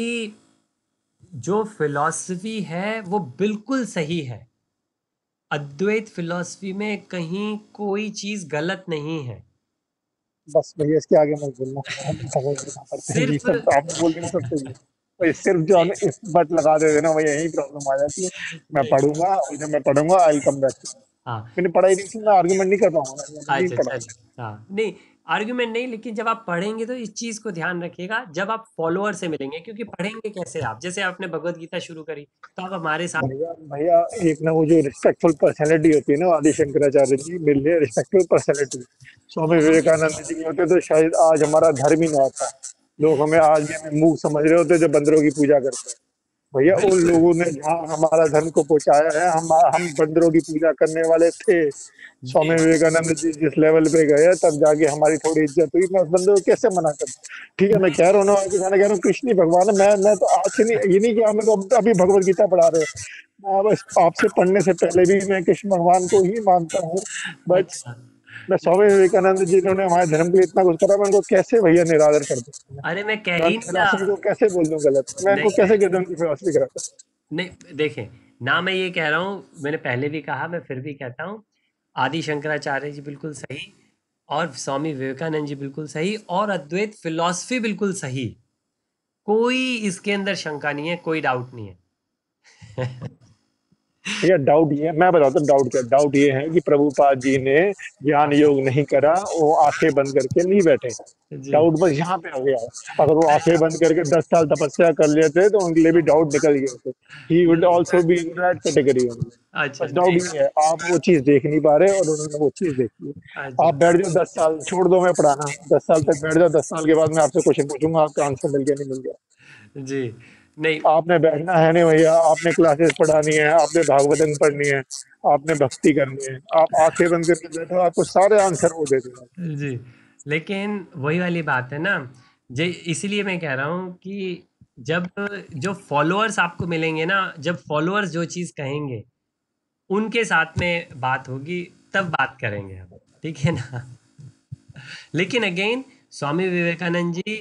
जो फिलॉसफी है वो बिल्कुल सही है अद्वैत फिलॉसफी में कहीं कोई चीज गलत नहीं है बस भैया इसके आगे मत बोलना सिर्फ आप बोल नहीं तो सकते सिर्फ जो हम इस बट लगा देते ना वही यही प्रॉब्लम आ जाती है मैं पढ़ूंगा जब मैं पढ़ूंगा आई कम बैक मैंने पढ़ाई नहीं सुना आर्ग्यूमेंट नहीं कर पाऊंगा अच्छा, अच्छा, अच्छा। हाँ। नहीं आर्ग्यूमेंट नहीं लेकिन जब आप पढ़ेंगे तो इस चीज को ध्यान रखिएगा जब आप फॉलोअर से मिलेंगे क्योंकि पढ़ेंगे कैसे आप जैसे आपने भगवत गीता शुरू करी तो आप हमारे साथ भैया भैया एक ना वो जो रिस्पेक्टफुल पर्सनैलिटी होती है ना आदि शंकराचार्य जी मिले रिस्पेक्टफुल पर्सनैलिटी स्वामी विवेकानंद जी होते तो शायद आज हमारा धर्म ही ना आता लोग हमें आज भी मुंह समझ रहे होते जो बंदरों की पूजा करते हैं भैया उन लोगों ने जहाँ हमारा धर्म को पहुंचाया है हम हम बंदरों की पूजा करने वाले थे स्वामी विवेकानंद जी जिस लेवल पे गए तब जाके हमारी थोड़ी इज्जत हुई मैं उस बंदे को कैसे मना कर ठीक है मैं कह रहा हूँ मैं कह रहा हूँ कृष्ण भगवान मैं मैं तो आज नहीं ये नहीं कि हमें तो अभी भगवत गीता पढ़ा रहे हो आपसे पढ़ने से पहले भी मैं कृष्ण भगवान को ही मानता हूँ बट मैं स्वामी विवेकानंद जी ने हमारे धर्म के लिए इतना कुछ करा मैं उनको कैसे भैया निरादर कर दूं अरे मैं कह ही नहीं कैसे बोल दूं गलत मैं उनको कैसे गिरधन की फिलॉसफी करा नहीं देखें ना मैं ये कह रहा हूँ मैंने पहले भी कहा मैं फिर भी कहता हूँ आदि शंकराचार्य जी बिल्कुल सही और स्वामी विवेकानंद जी बिल्कुल सही और अद्वैत फिलॉसफी बिल्कुल सही कोई इसके अंदर शंका नहीं है कोई डाउट नहीं है [laughs] ये डाउट ये मैं बताता हूँ डाउट क्या डाउट ये है कि प्रभुपाद जी ने ज्ञान योग नहीं करा वो आंखें बंद करके नहीं बैठे डाउट बस यहाँ पे हो गया अगर वो आंखें बंद करके दस साल तपस्या कर लेते तो उनके लिए भी डाउट निकल गए थे he would be in that category doubt है आप वो चीज देख नहीं पा रहे और उन्होंने वो चीज देखी है अच्छा। आप बैठ जाओ दस साल छोड़ दो मैं पढ़ाना दस साल तक बैठ जाओ दस साल के बाद मैं आपसे क्वेश्चन पूछूंगा आपका आंसर मिल गया नहीं मिल गया जी नहीं आपने बैठना है नहीं भैया आपने क्लासेस पढ़ानी है आपने भागवतन पढ़नी है आपने भक्ति करनी है आप आंखें बंद करके बैठो आपको सारे आंसर वो दे देगा जी लेकिन वही वाली बात है ना जे इसीलिए मैं कह रहा हूँ कि जब जो फॉलोअर्स आपको मिलेंगे ना जब फॉलोअर्स जो चीज़ कहेंगे उनके साथ में बात होगी तब बात करेंगे हम ठीक है ना लेकिन अगेन स्वामी विवेकानंद जी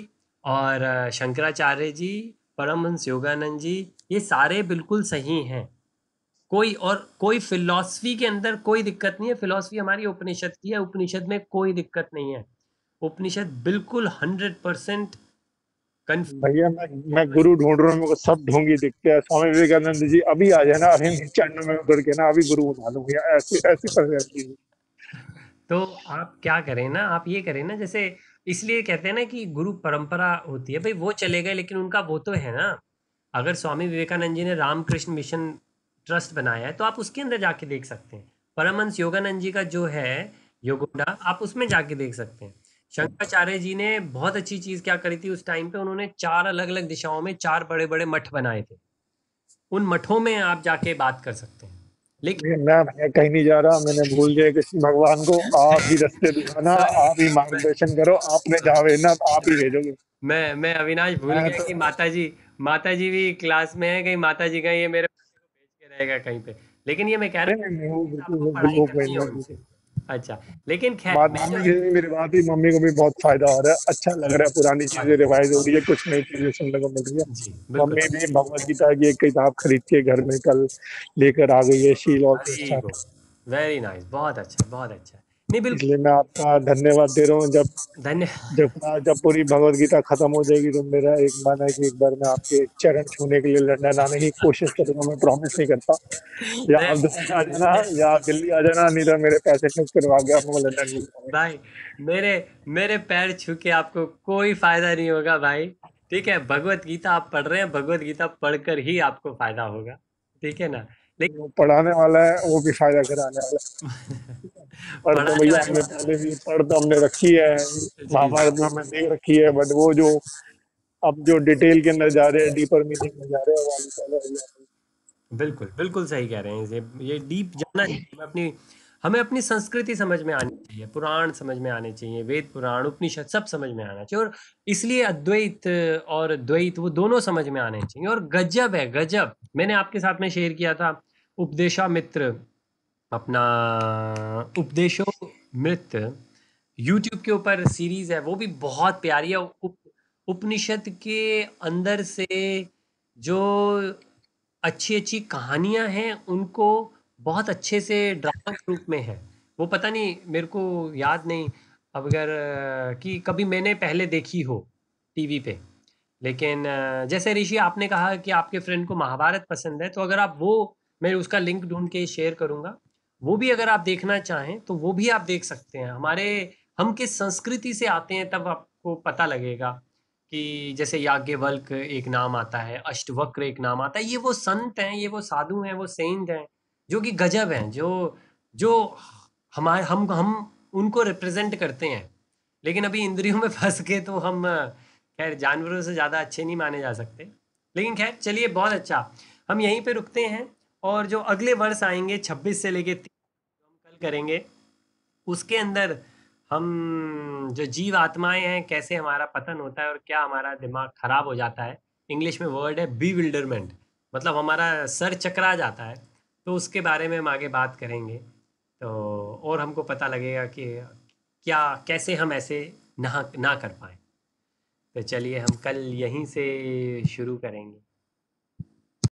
और शंकराचार्य जी परमहंस योगानंद जी ये सारे बिल्कुल सही हैं कोई और कोई फिलॉसफी के अंदर कोई दिक्कत नहीं है फिलॉसफी हमारी उपनिषद की है उपनिषद में कोई दिक्कत नहीं है उपनिषद बिल्कुल हंड्रेड परसेंट भैया मैं मैं गुरु ढूंढ रहा हूँ सब ढूंढी दिखते हैं स्वामी विवेकानंद जी अभी आ जाए ना अभी चरणों में उतर के ना अभी गुरु बना लूंगी ऐसी ऐसी तो आप क्या करें ना आप ये करें ना जैसे इसलिए कहते हैं ना कि गुरु परंपरा होती है भाई वो चले गए लेकिन उनका वो तो है ना अगर स्वामी विवेकानंद जी ने रामकृष्ण मिशन ट्रस्ट बनाया है तो आप उसके अंदर जाके देख सकते हैं परमहंस योगानंद जी का जो है योगोडा आप उसमें जाके देख सकते हैं शंकराचार्य जी ने बहुत अच्छी चीज क्या करी थी उस टाइम पे उन्होंने चार अलग अलग दिशाओं में चार बड़े बड़े मठ बनाए थे उन मठों में आप जाके बात कर सकते हैं लेकिन मैं कहीं नहीं जा रहा मैंने भूल गया कृष्ण भगवान को आप ही रस्ते दिखाना आप ही मार्गदर्शन करो आपने जावे ना आप ही भेजोगे मैं मैं अविनाश भूल गया तो... कि माता जी माता जी भी क्लास में है कहीं माता जी का ये मेरे भेज के रहेगा कहीं पे लेकिन ये मैं कह रहा हूँ अच्छा लेकिन खैर मेरे बात ही मम्मी को भी बहुत फायदा हो रहा है अच्छा लग रहा है पुरानी चीजें हाँ। रिवाइज हो रही है कुछ नई चीजें सुनने को मिल रही है मम्मी भी भगवत गीता की एक किताब खरीद के घर में कल लेकर आ गई है शील और वेरी नाइस बहुत अच्छा बहुत अच्छा नहीं बिल्कुल मैं आपका धन्यवाद दे रहा हूँ जब धन्य जब जब पूरी भगवत गीता खत्म हो जाएगी तो मेरा एक मन है कि एक बार मैं आपके चरण छूने के लिए लंदन आने की कोशिश करूंगा मैं प्रॉमिस नहीं करता या आप दिल्ली आ जाना या आप दिल्ली आ जाना नहीं तो मेरे पैसे खर्च करवा के आपको लंदन भाई मेरे मेरे पैर छू के आपको कोई फायदा नहीं होगा भाई ठीक है भगवत गीता आप पढ़ रहे हैं भगवत गीता पढ़कर ही आपको फायदा होगा ठीक है ना लेकिन पढ़ाने वाला है वो भी फायदा कराने वाला है [laughs] और तो भैया हमने पहले भी पढ़ तो हमने रखी है महाभारत में हमने देख रखी है बट वो जो अब जो डिटेल के अंदर जा रहे हैं डीपर मीनिंग में जा रहे हैं वाली पहले बिल्कुल बिल्कुल सही कह रहे हैं ये ये डीप जाना चाहिए अपनी हमें अपनी संस्कृति समझ में आनी चाहिए पुराण समझ में आने चाहिए वेद पुराण उपनिषद सब समझ में आना चाहिए और इसलिए अद्वैत और द्वैत वो दोनों समझ में आने चाहिए और गजब है गजब मैंने आपके साथ में शेयर किया था उपदेशा मित्र अपना उपदेशों मृत यूट्यूब के ऊपर सीरीज है वो भी बहुत प्यारी है उप, उपनिषद के अंदर से जो अच्छी अच्छी कहानियां हैं उनको बहुत अच्छे से ड्रामा के रूप में है वो पता नहीं मेरे को याद नहीं अब अगर कि कभी मैंने पहले देखी हो टीवी पे लेकिन जैसे ऋषि आपने कहा कि आपके फ्रेंड को महाभारत पसंद है तो अगर आप वो मैं उसका लिंक ढूंढ के शेयर करूँगा वो भी अगर आप देखना चाहें तो वो भी आप देख सकते हैं हमारे हम किस संस्कृति से आते हैं तब आपको पता लगेगा कि जैसे याज्ञवल्क एक नाम आता है अष्टवक्र एक नाम आता है ये वो संत हैं ये वो साधु हैं वो सेंट हैं जो कि गजब हैं जो जो हमारे हम हम उनको रिप्रेजेंट करते हैं लेकिन अभी इंद्रियों में फंस के तो हम खैर जानवरों से ज़्यादा अच्छे नहीं माने जा सकते लेकिन खैर चलिए बहुत अच्छा हम यहीं पे रुकते हैं और जो अगले वर्ष आएंगे 26 से लेके तीस हम कल करेंगे उसके अंदर हम जो जीव आत्माएं हैं कैसे हमारा पतन होता है और क्या हमारा दिमाग खराब हो जाता है इंग्लिश में वर्ड है बी विल्डरमेंट मतलब हमारा सर चकरा जाता है तो उसके बारे में हम आगे बात करेंगे तो और हमको पता लगेगा कि क्या कैसे हम ऐसे ना ना कर पाए तो चलिए हम कल यहीं से शुरू करेंगे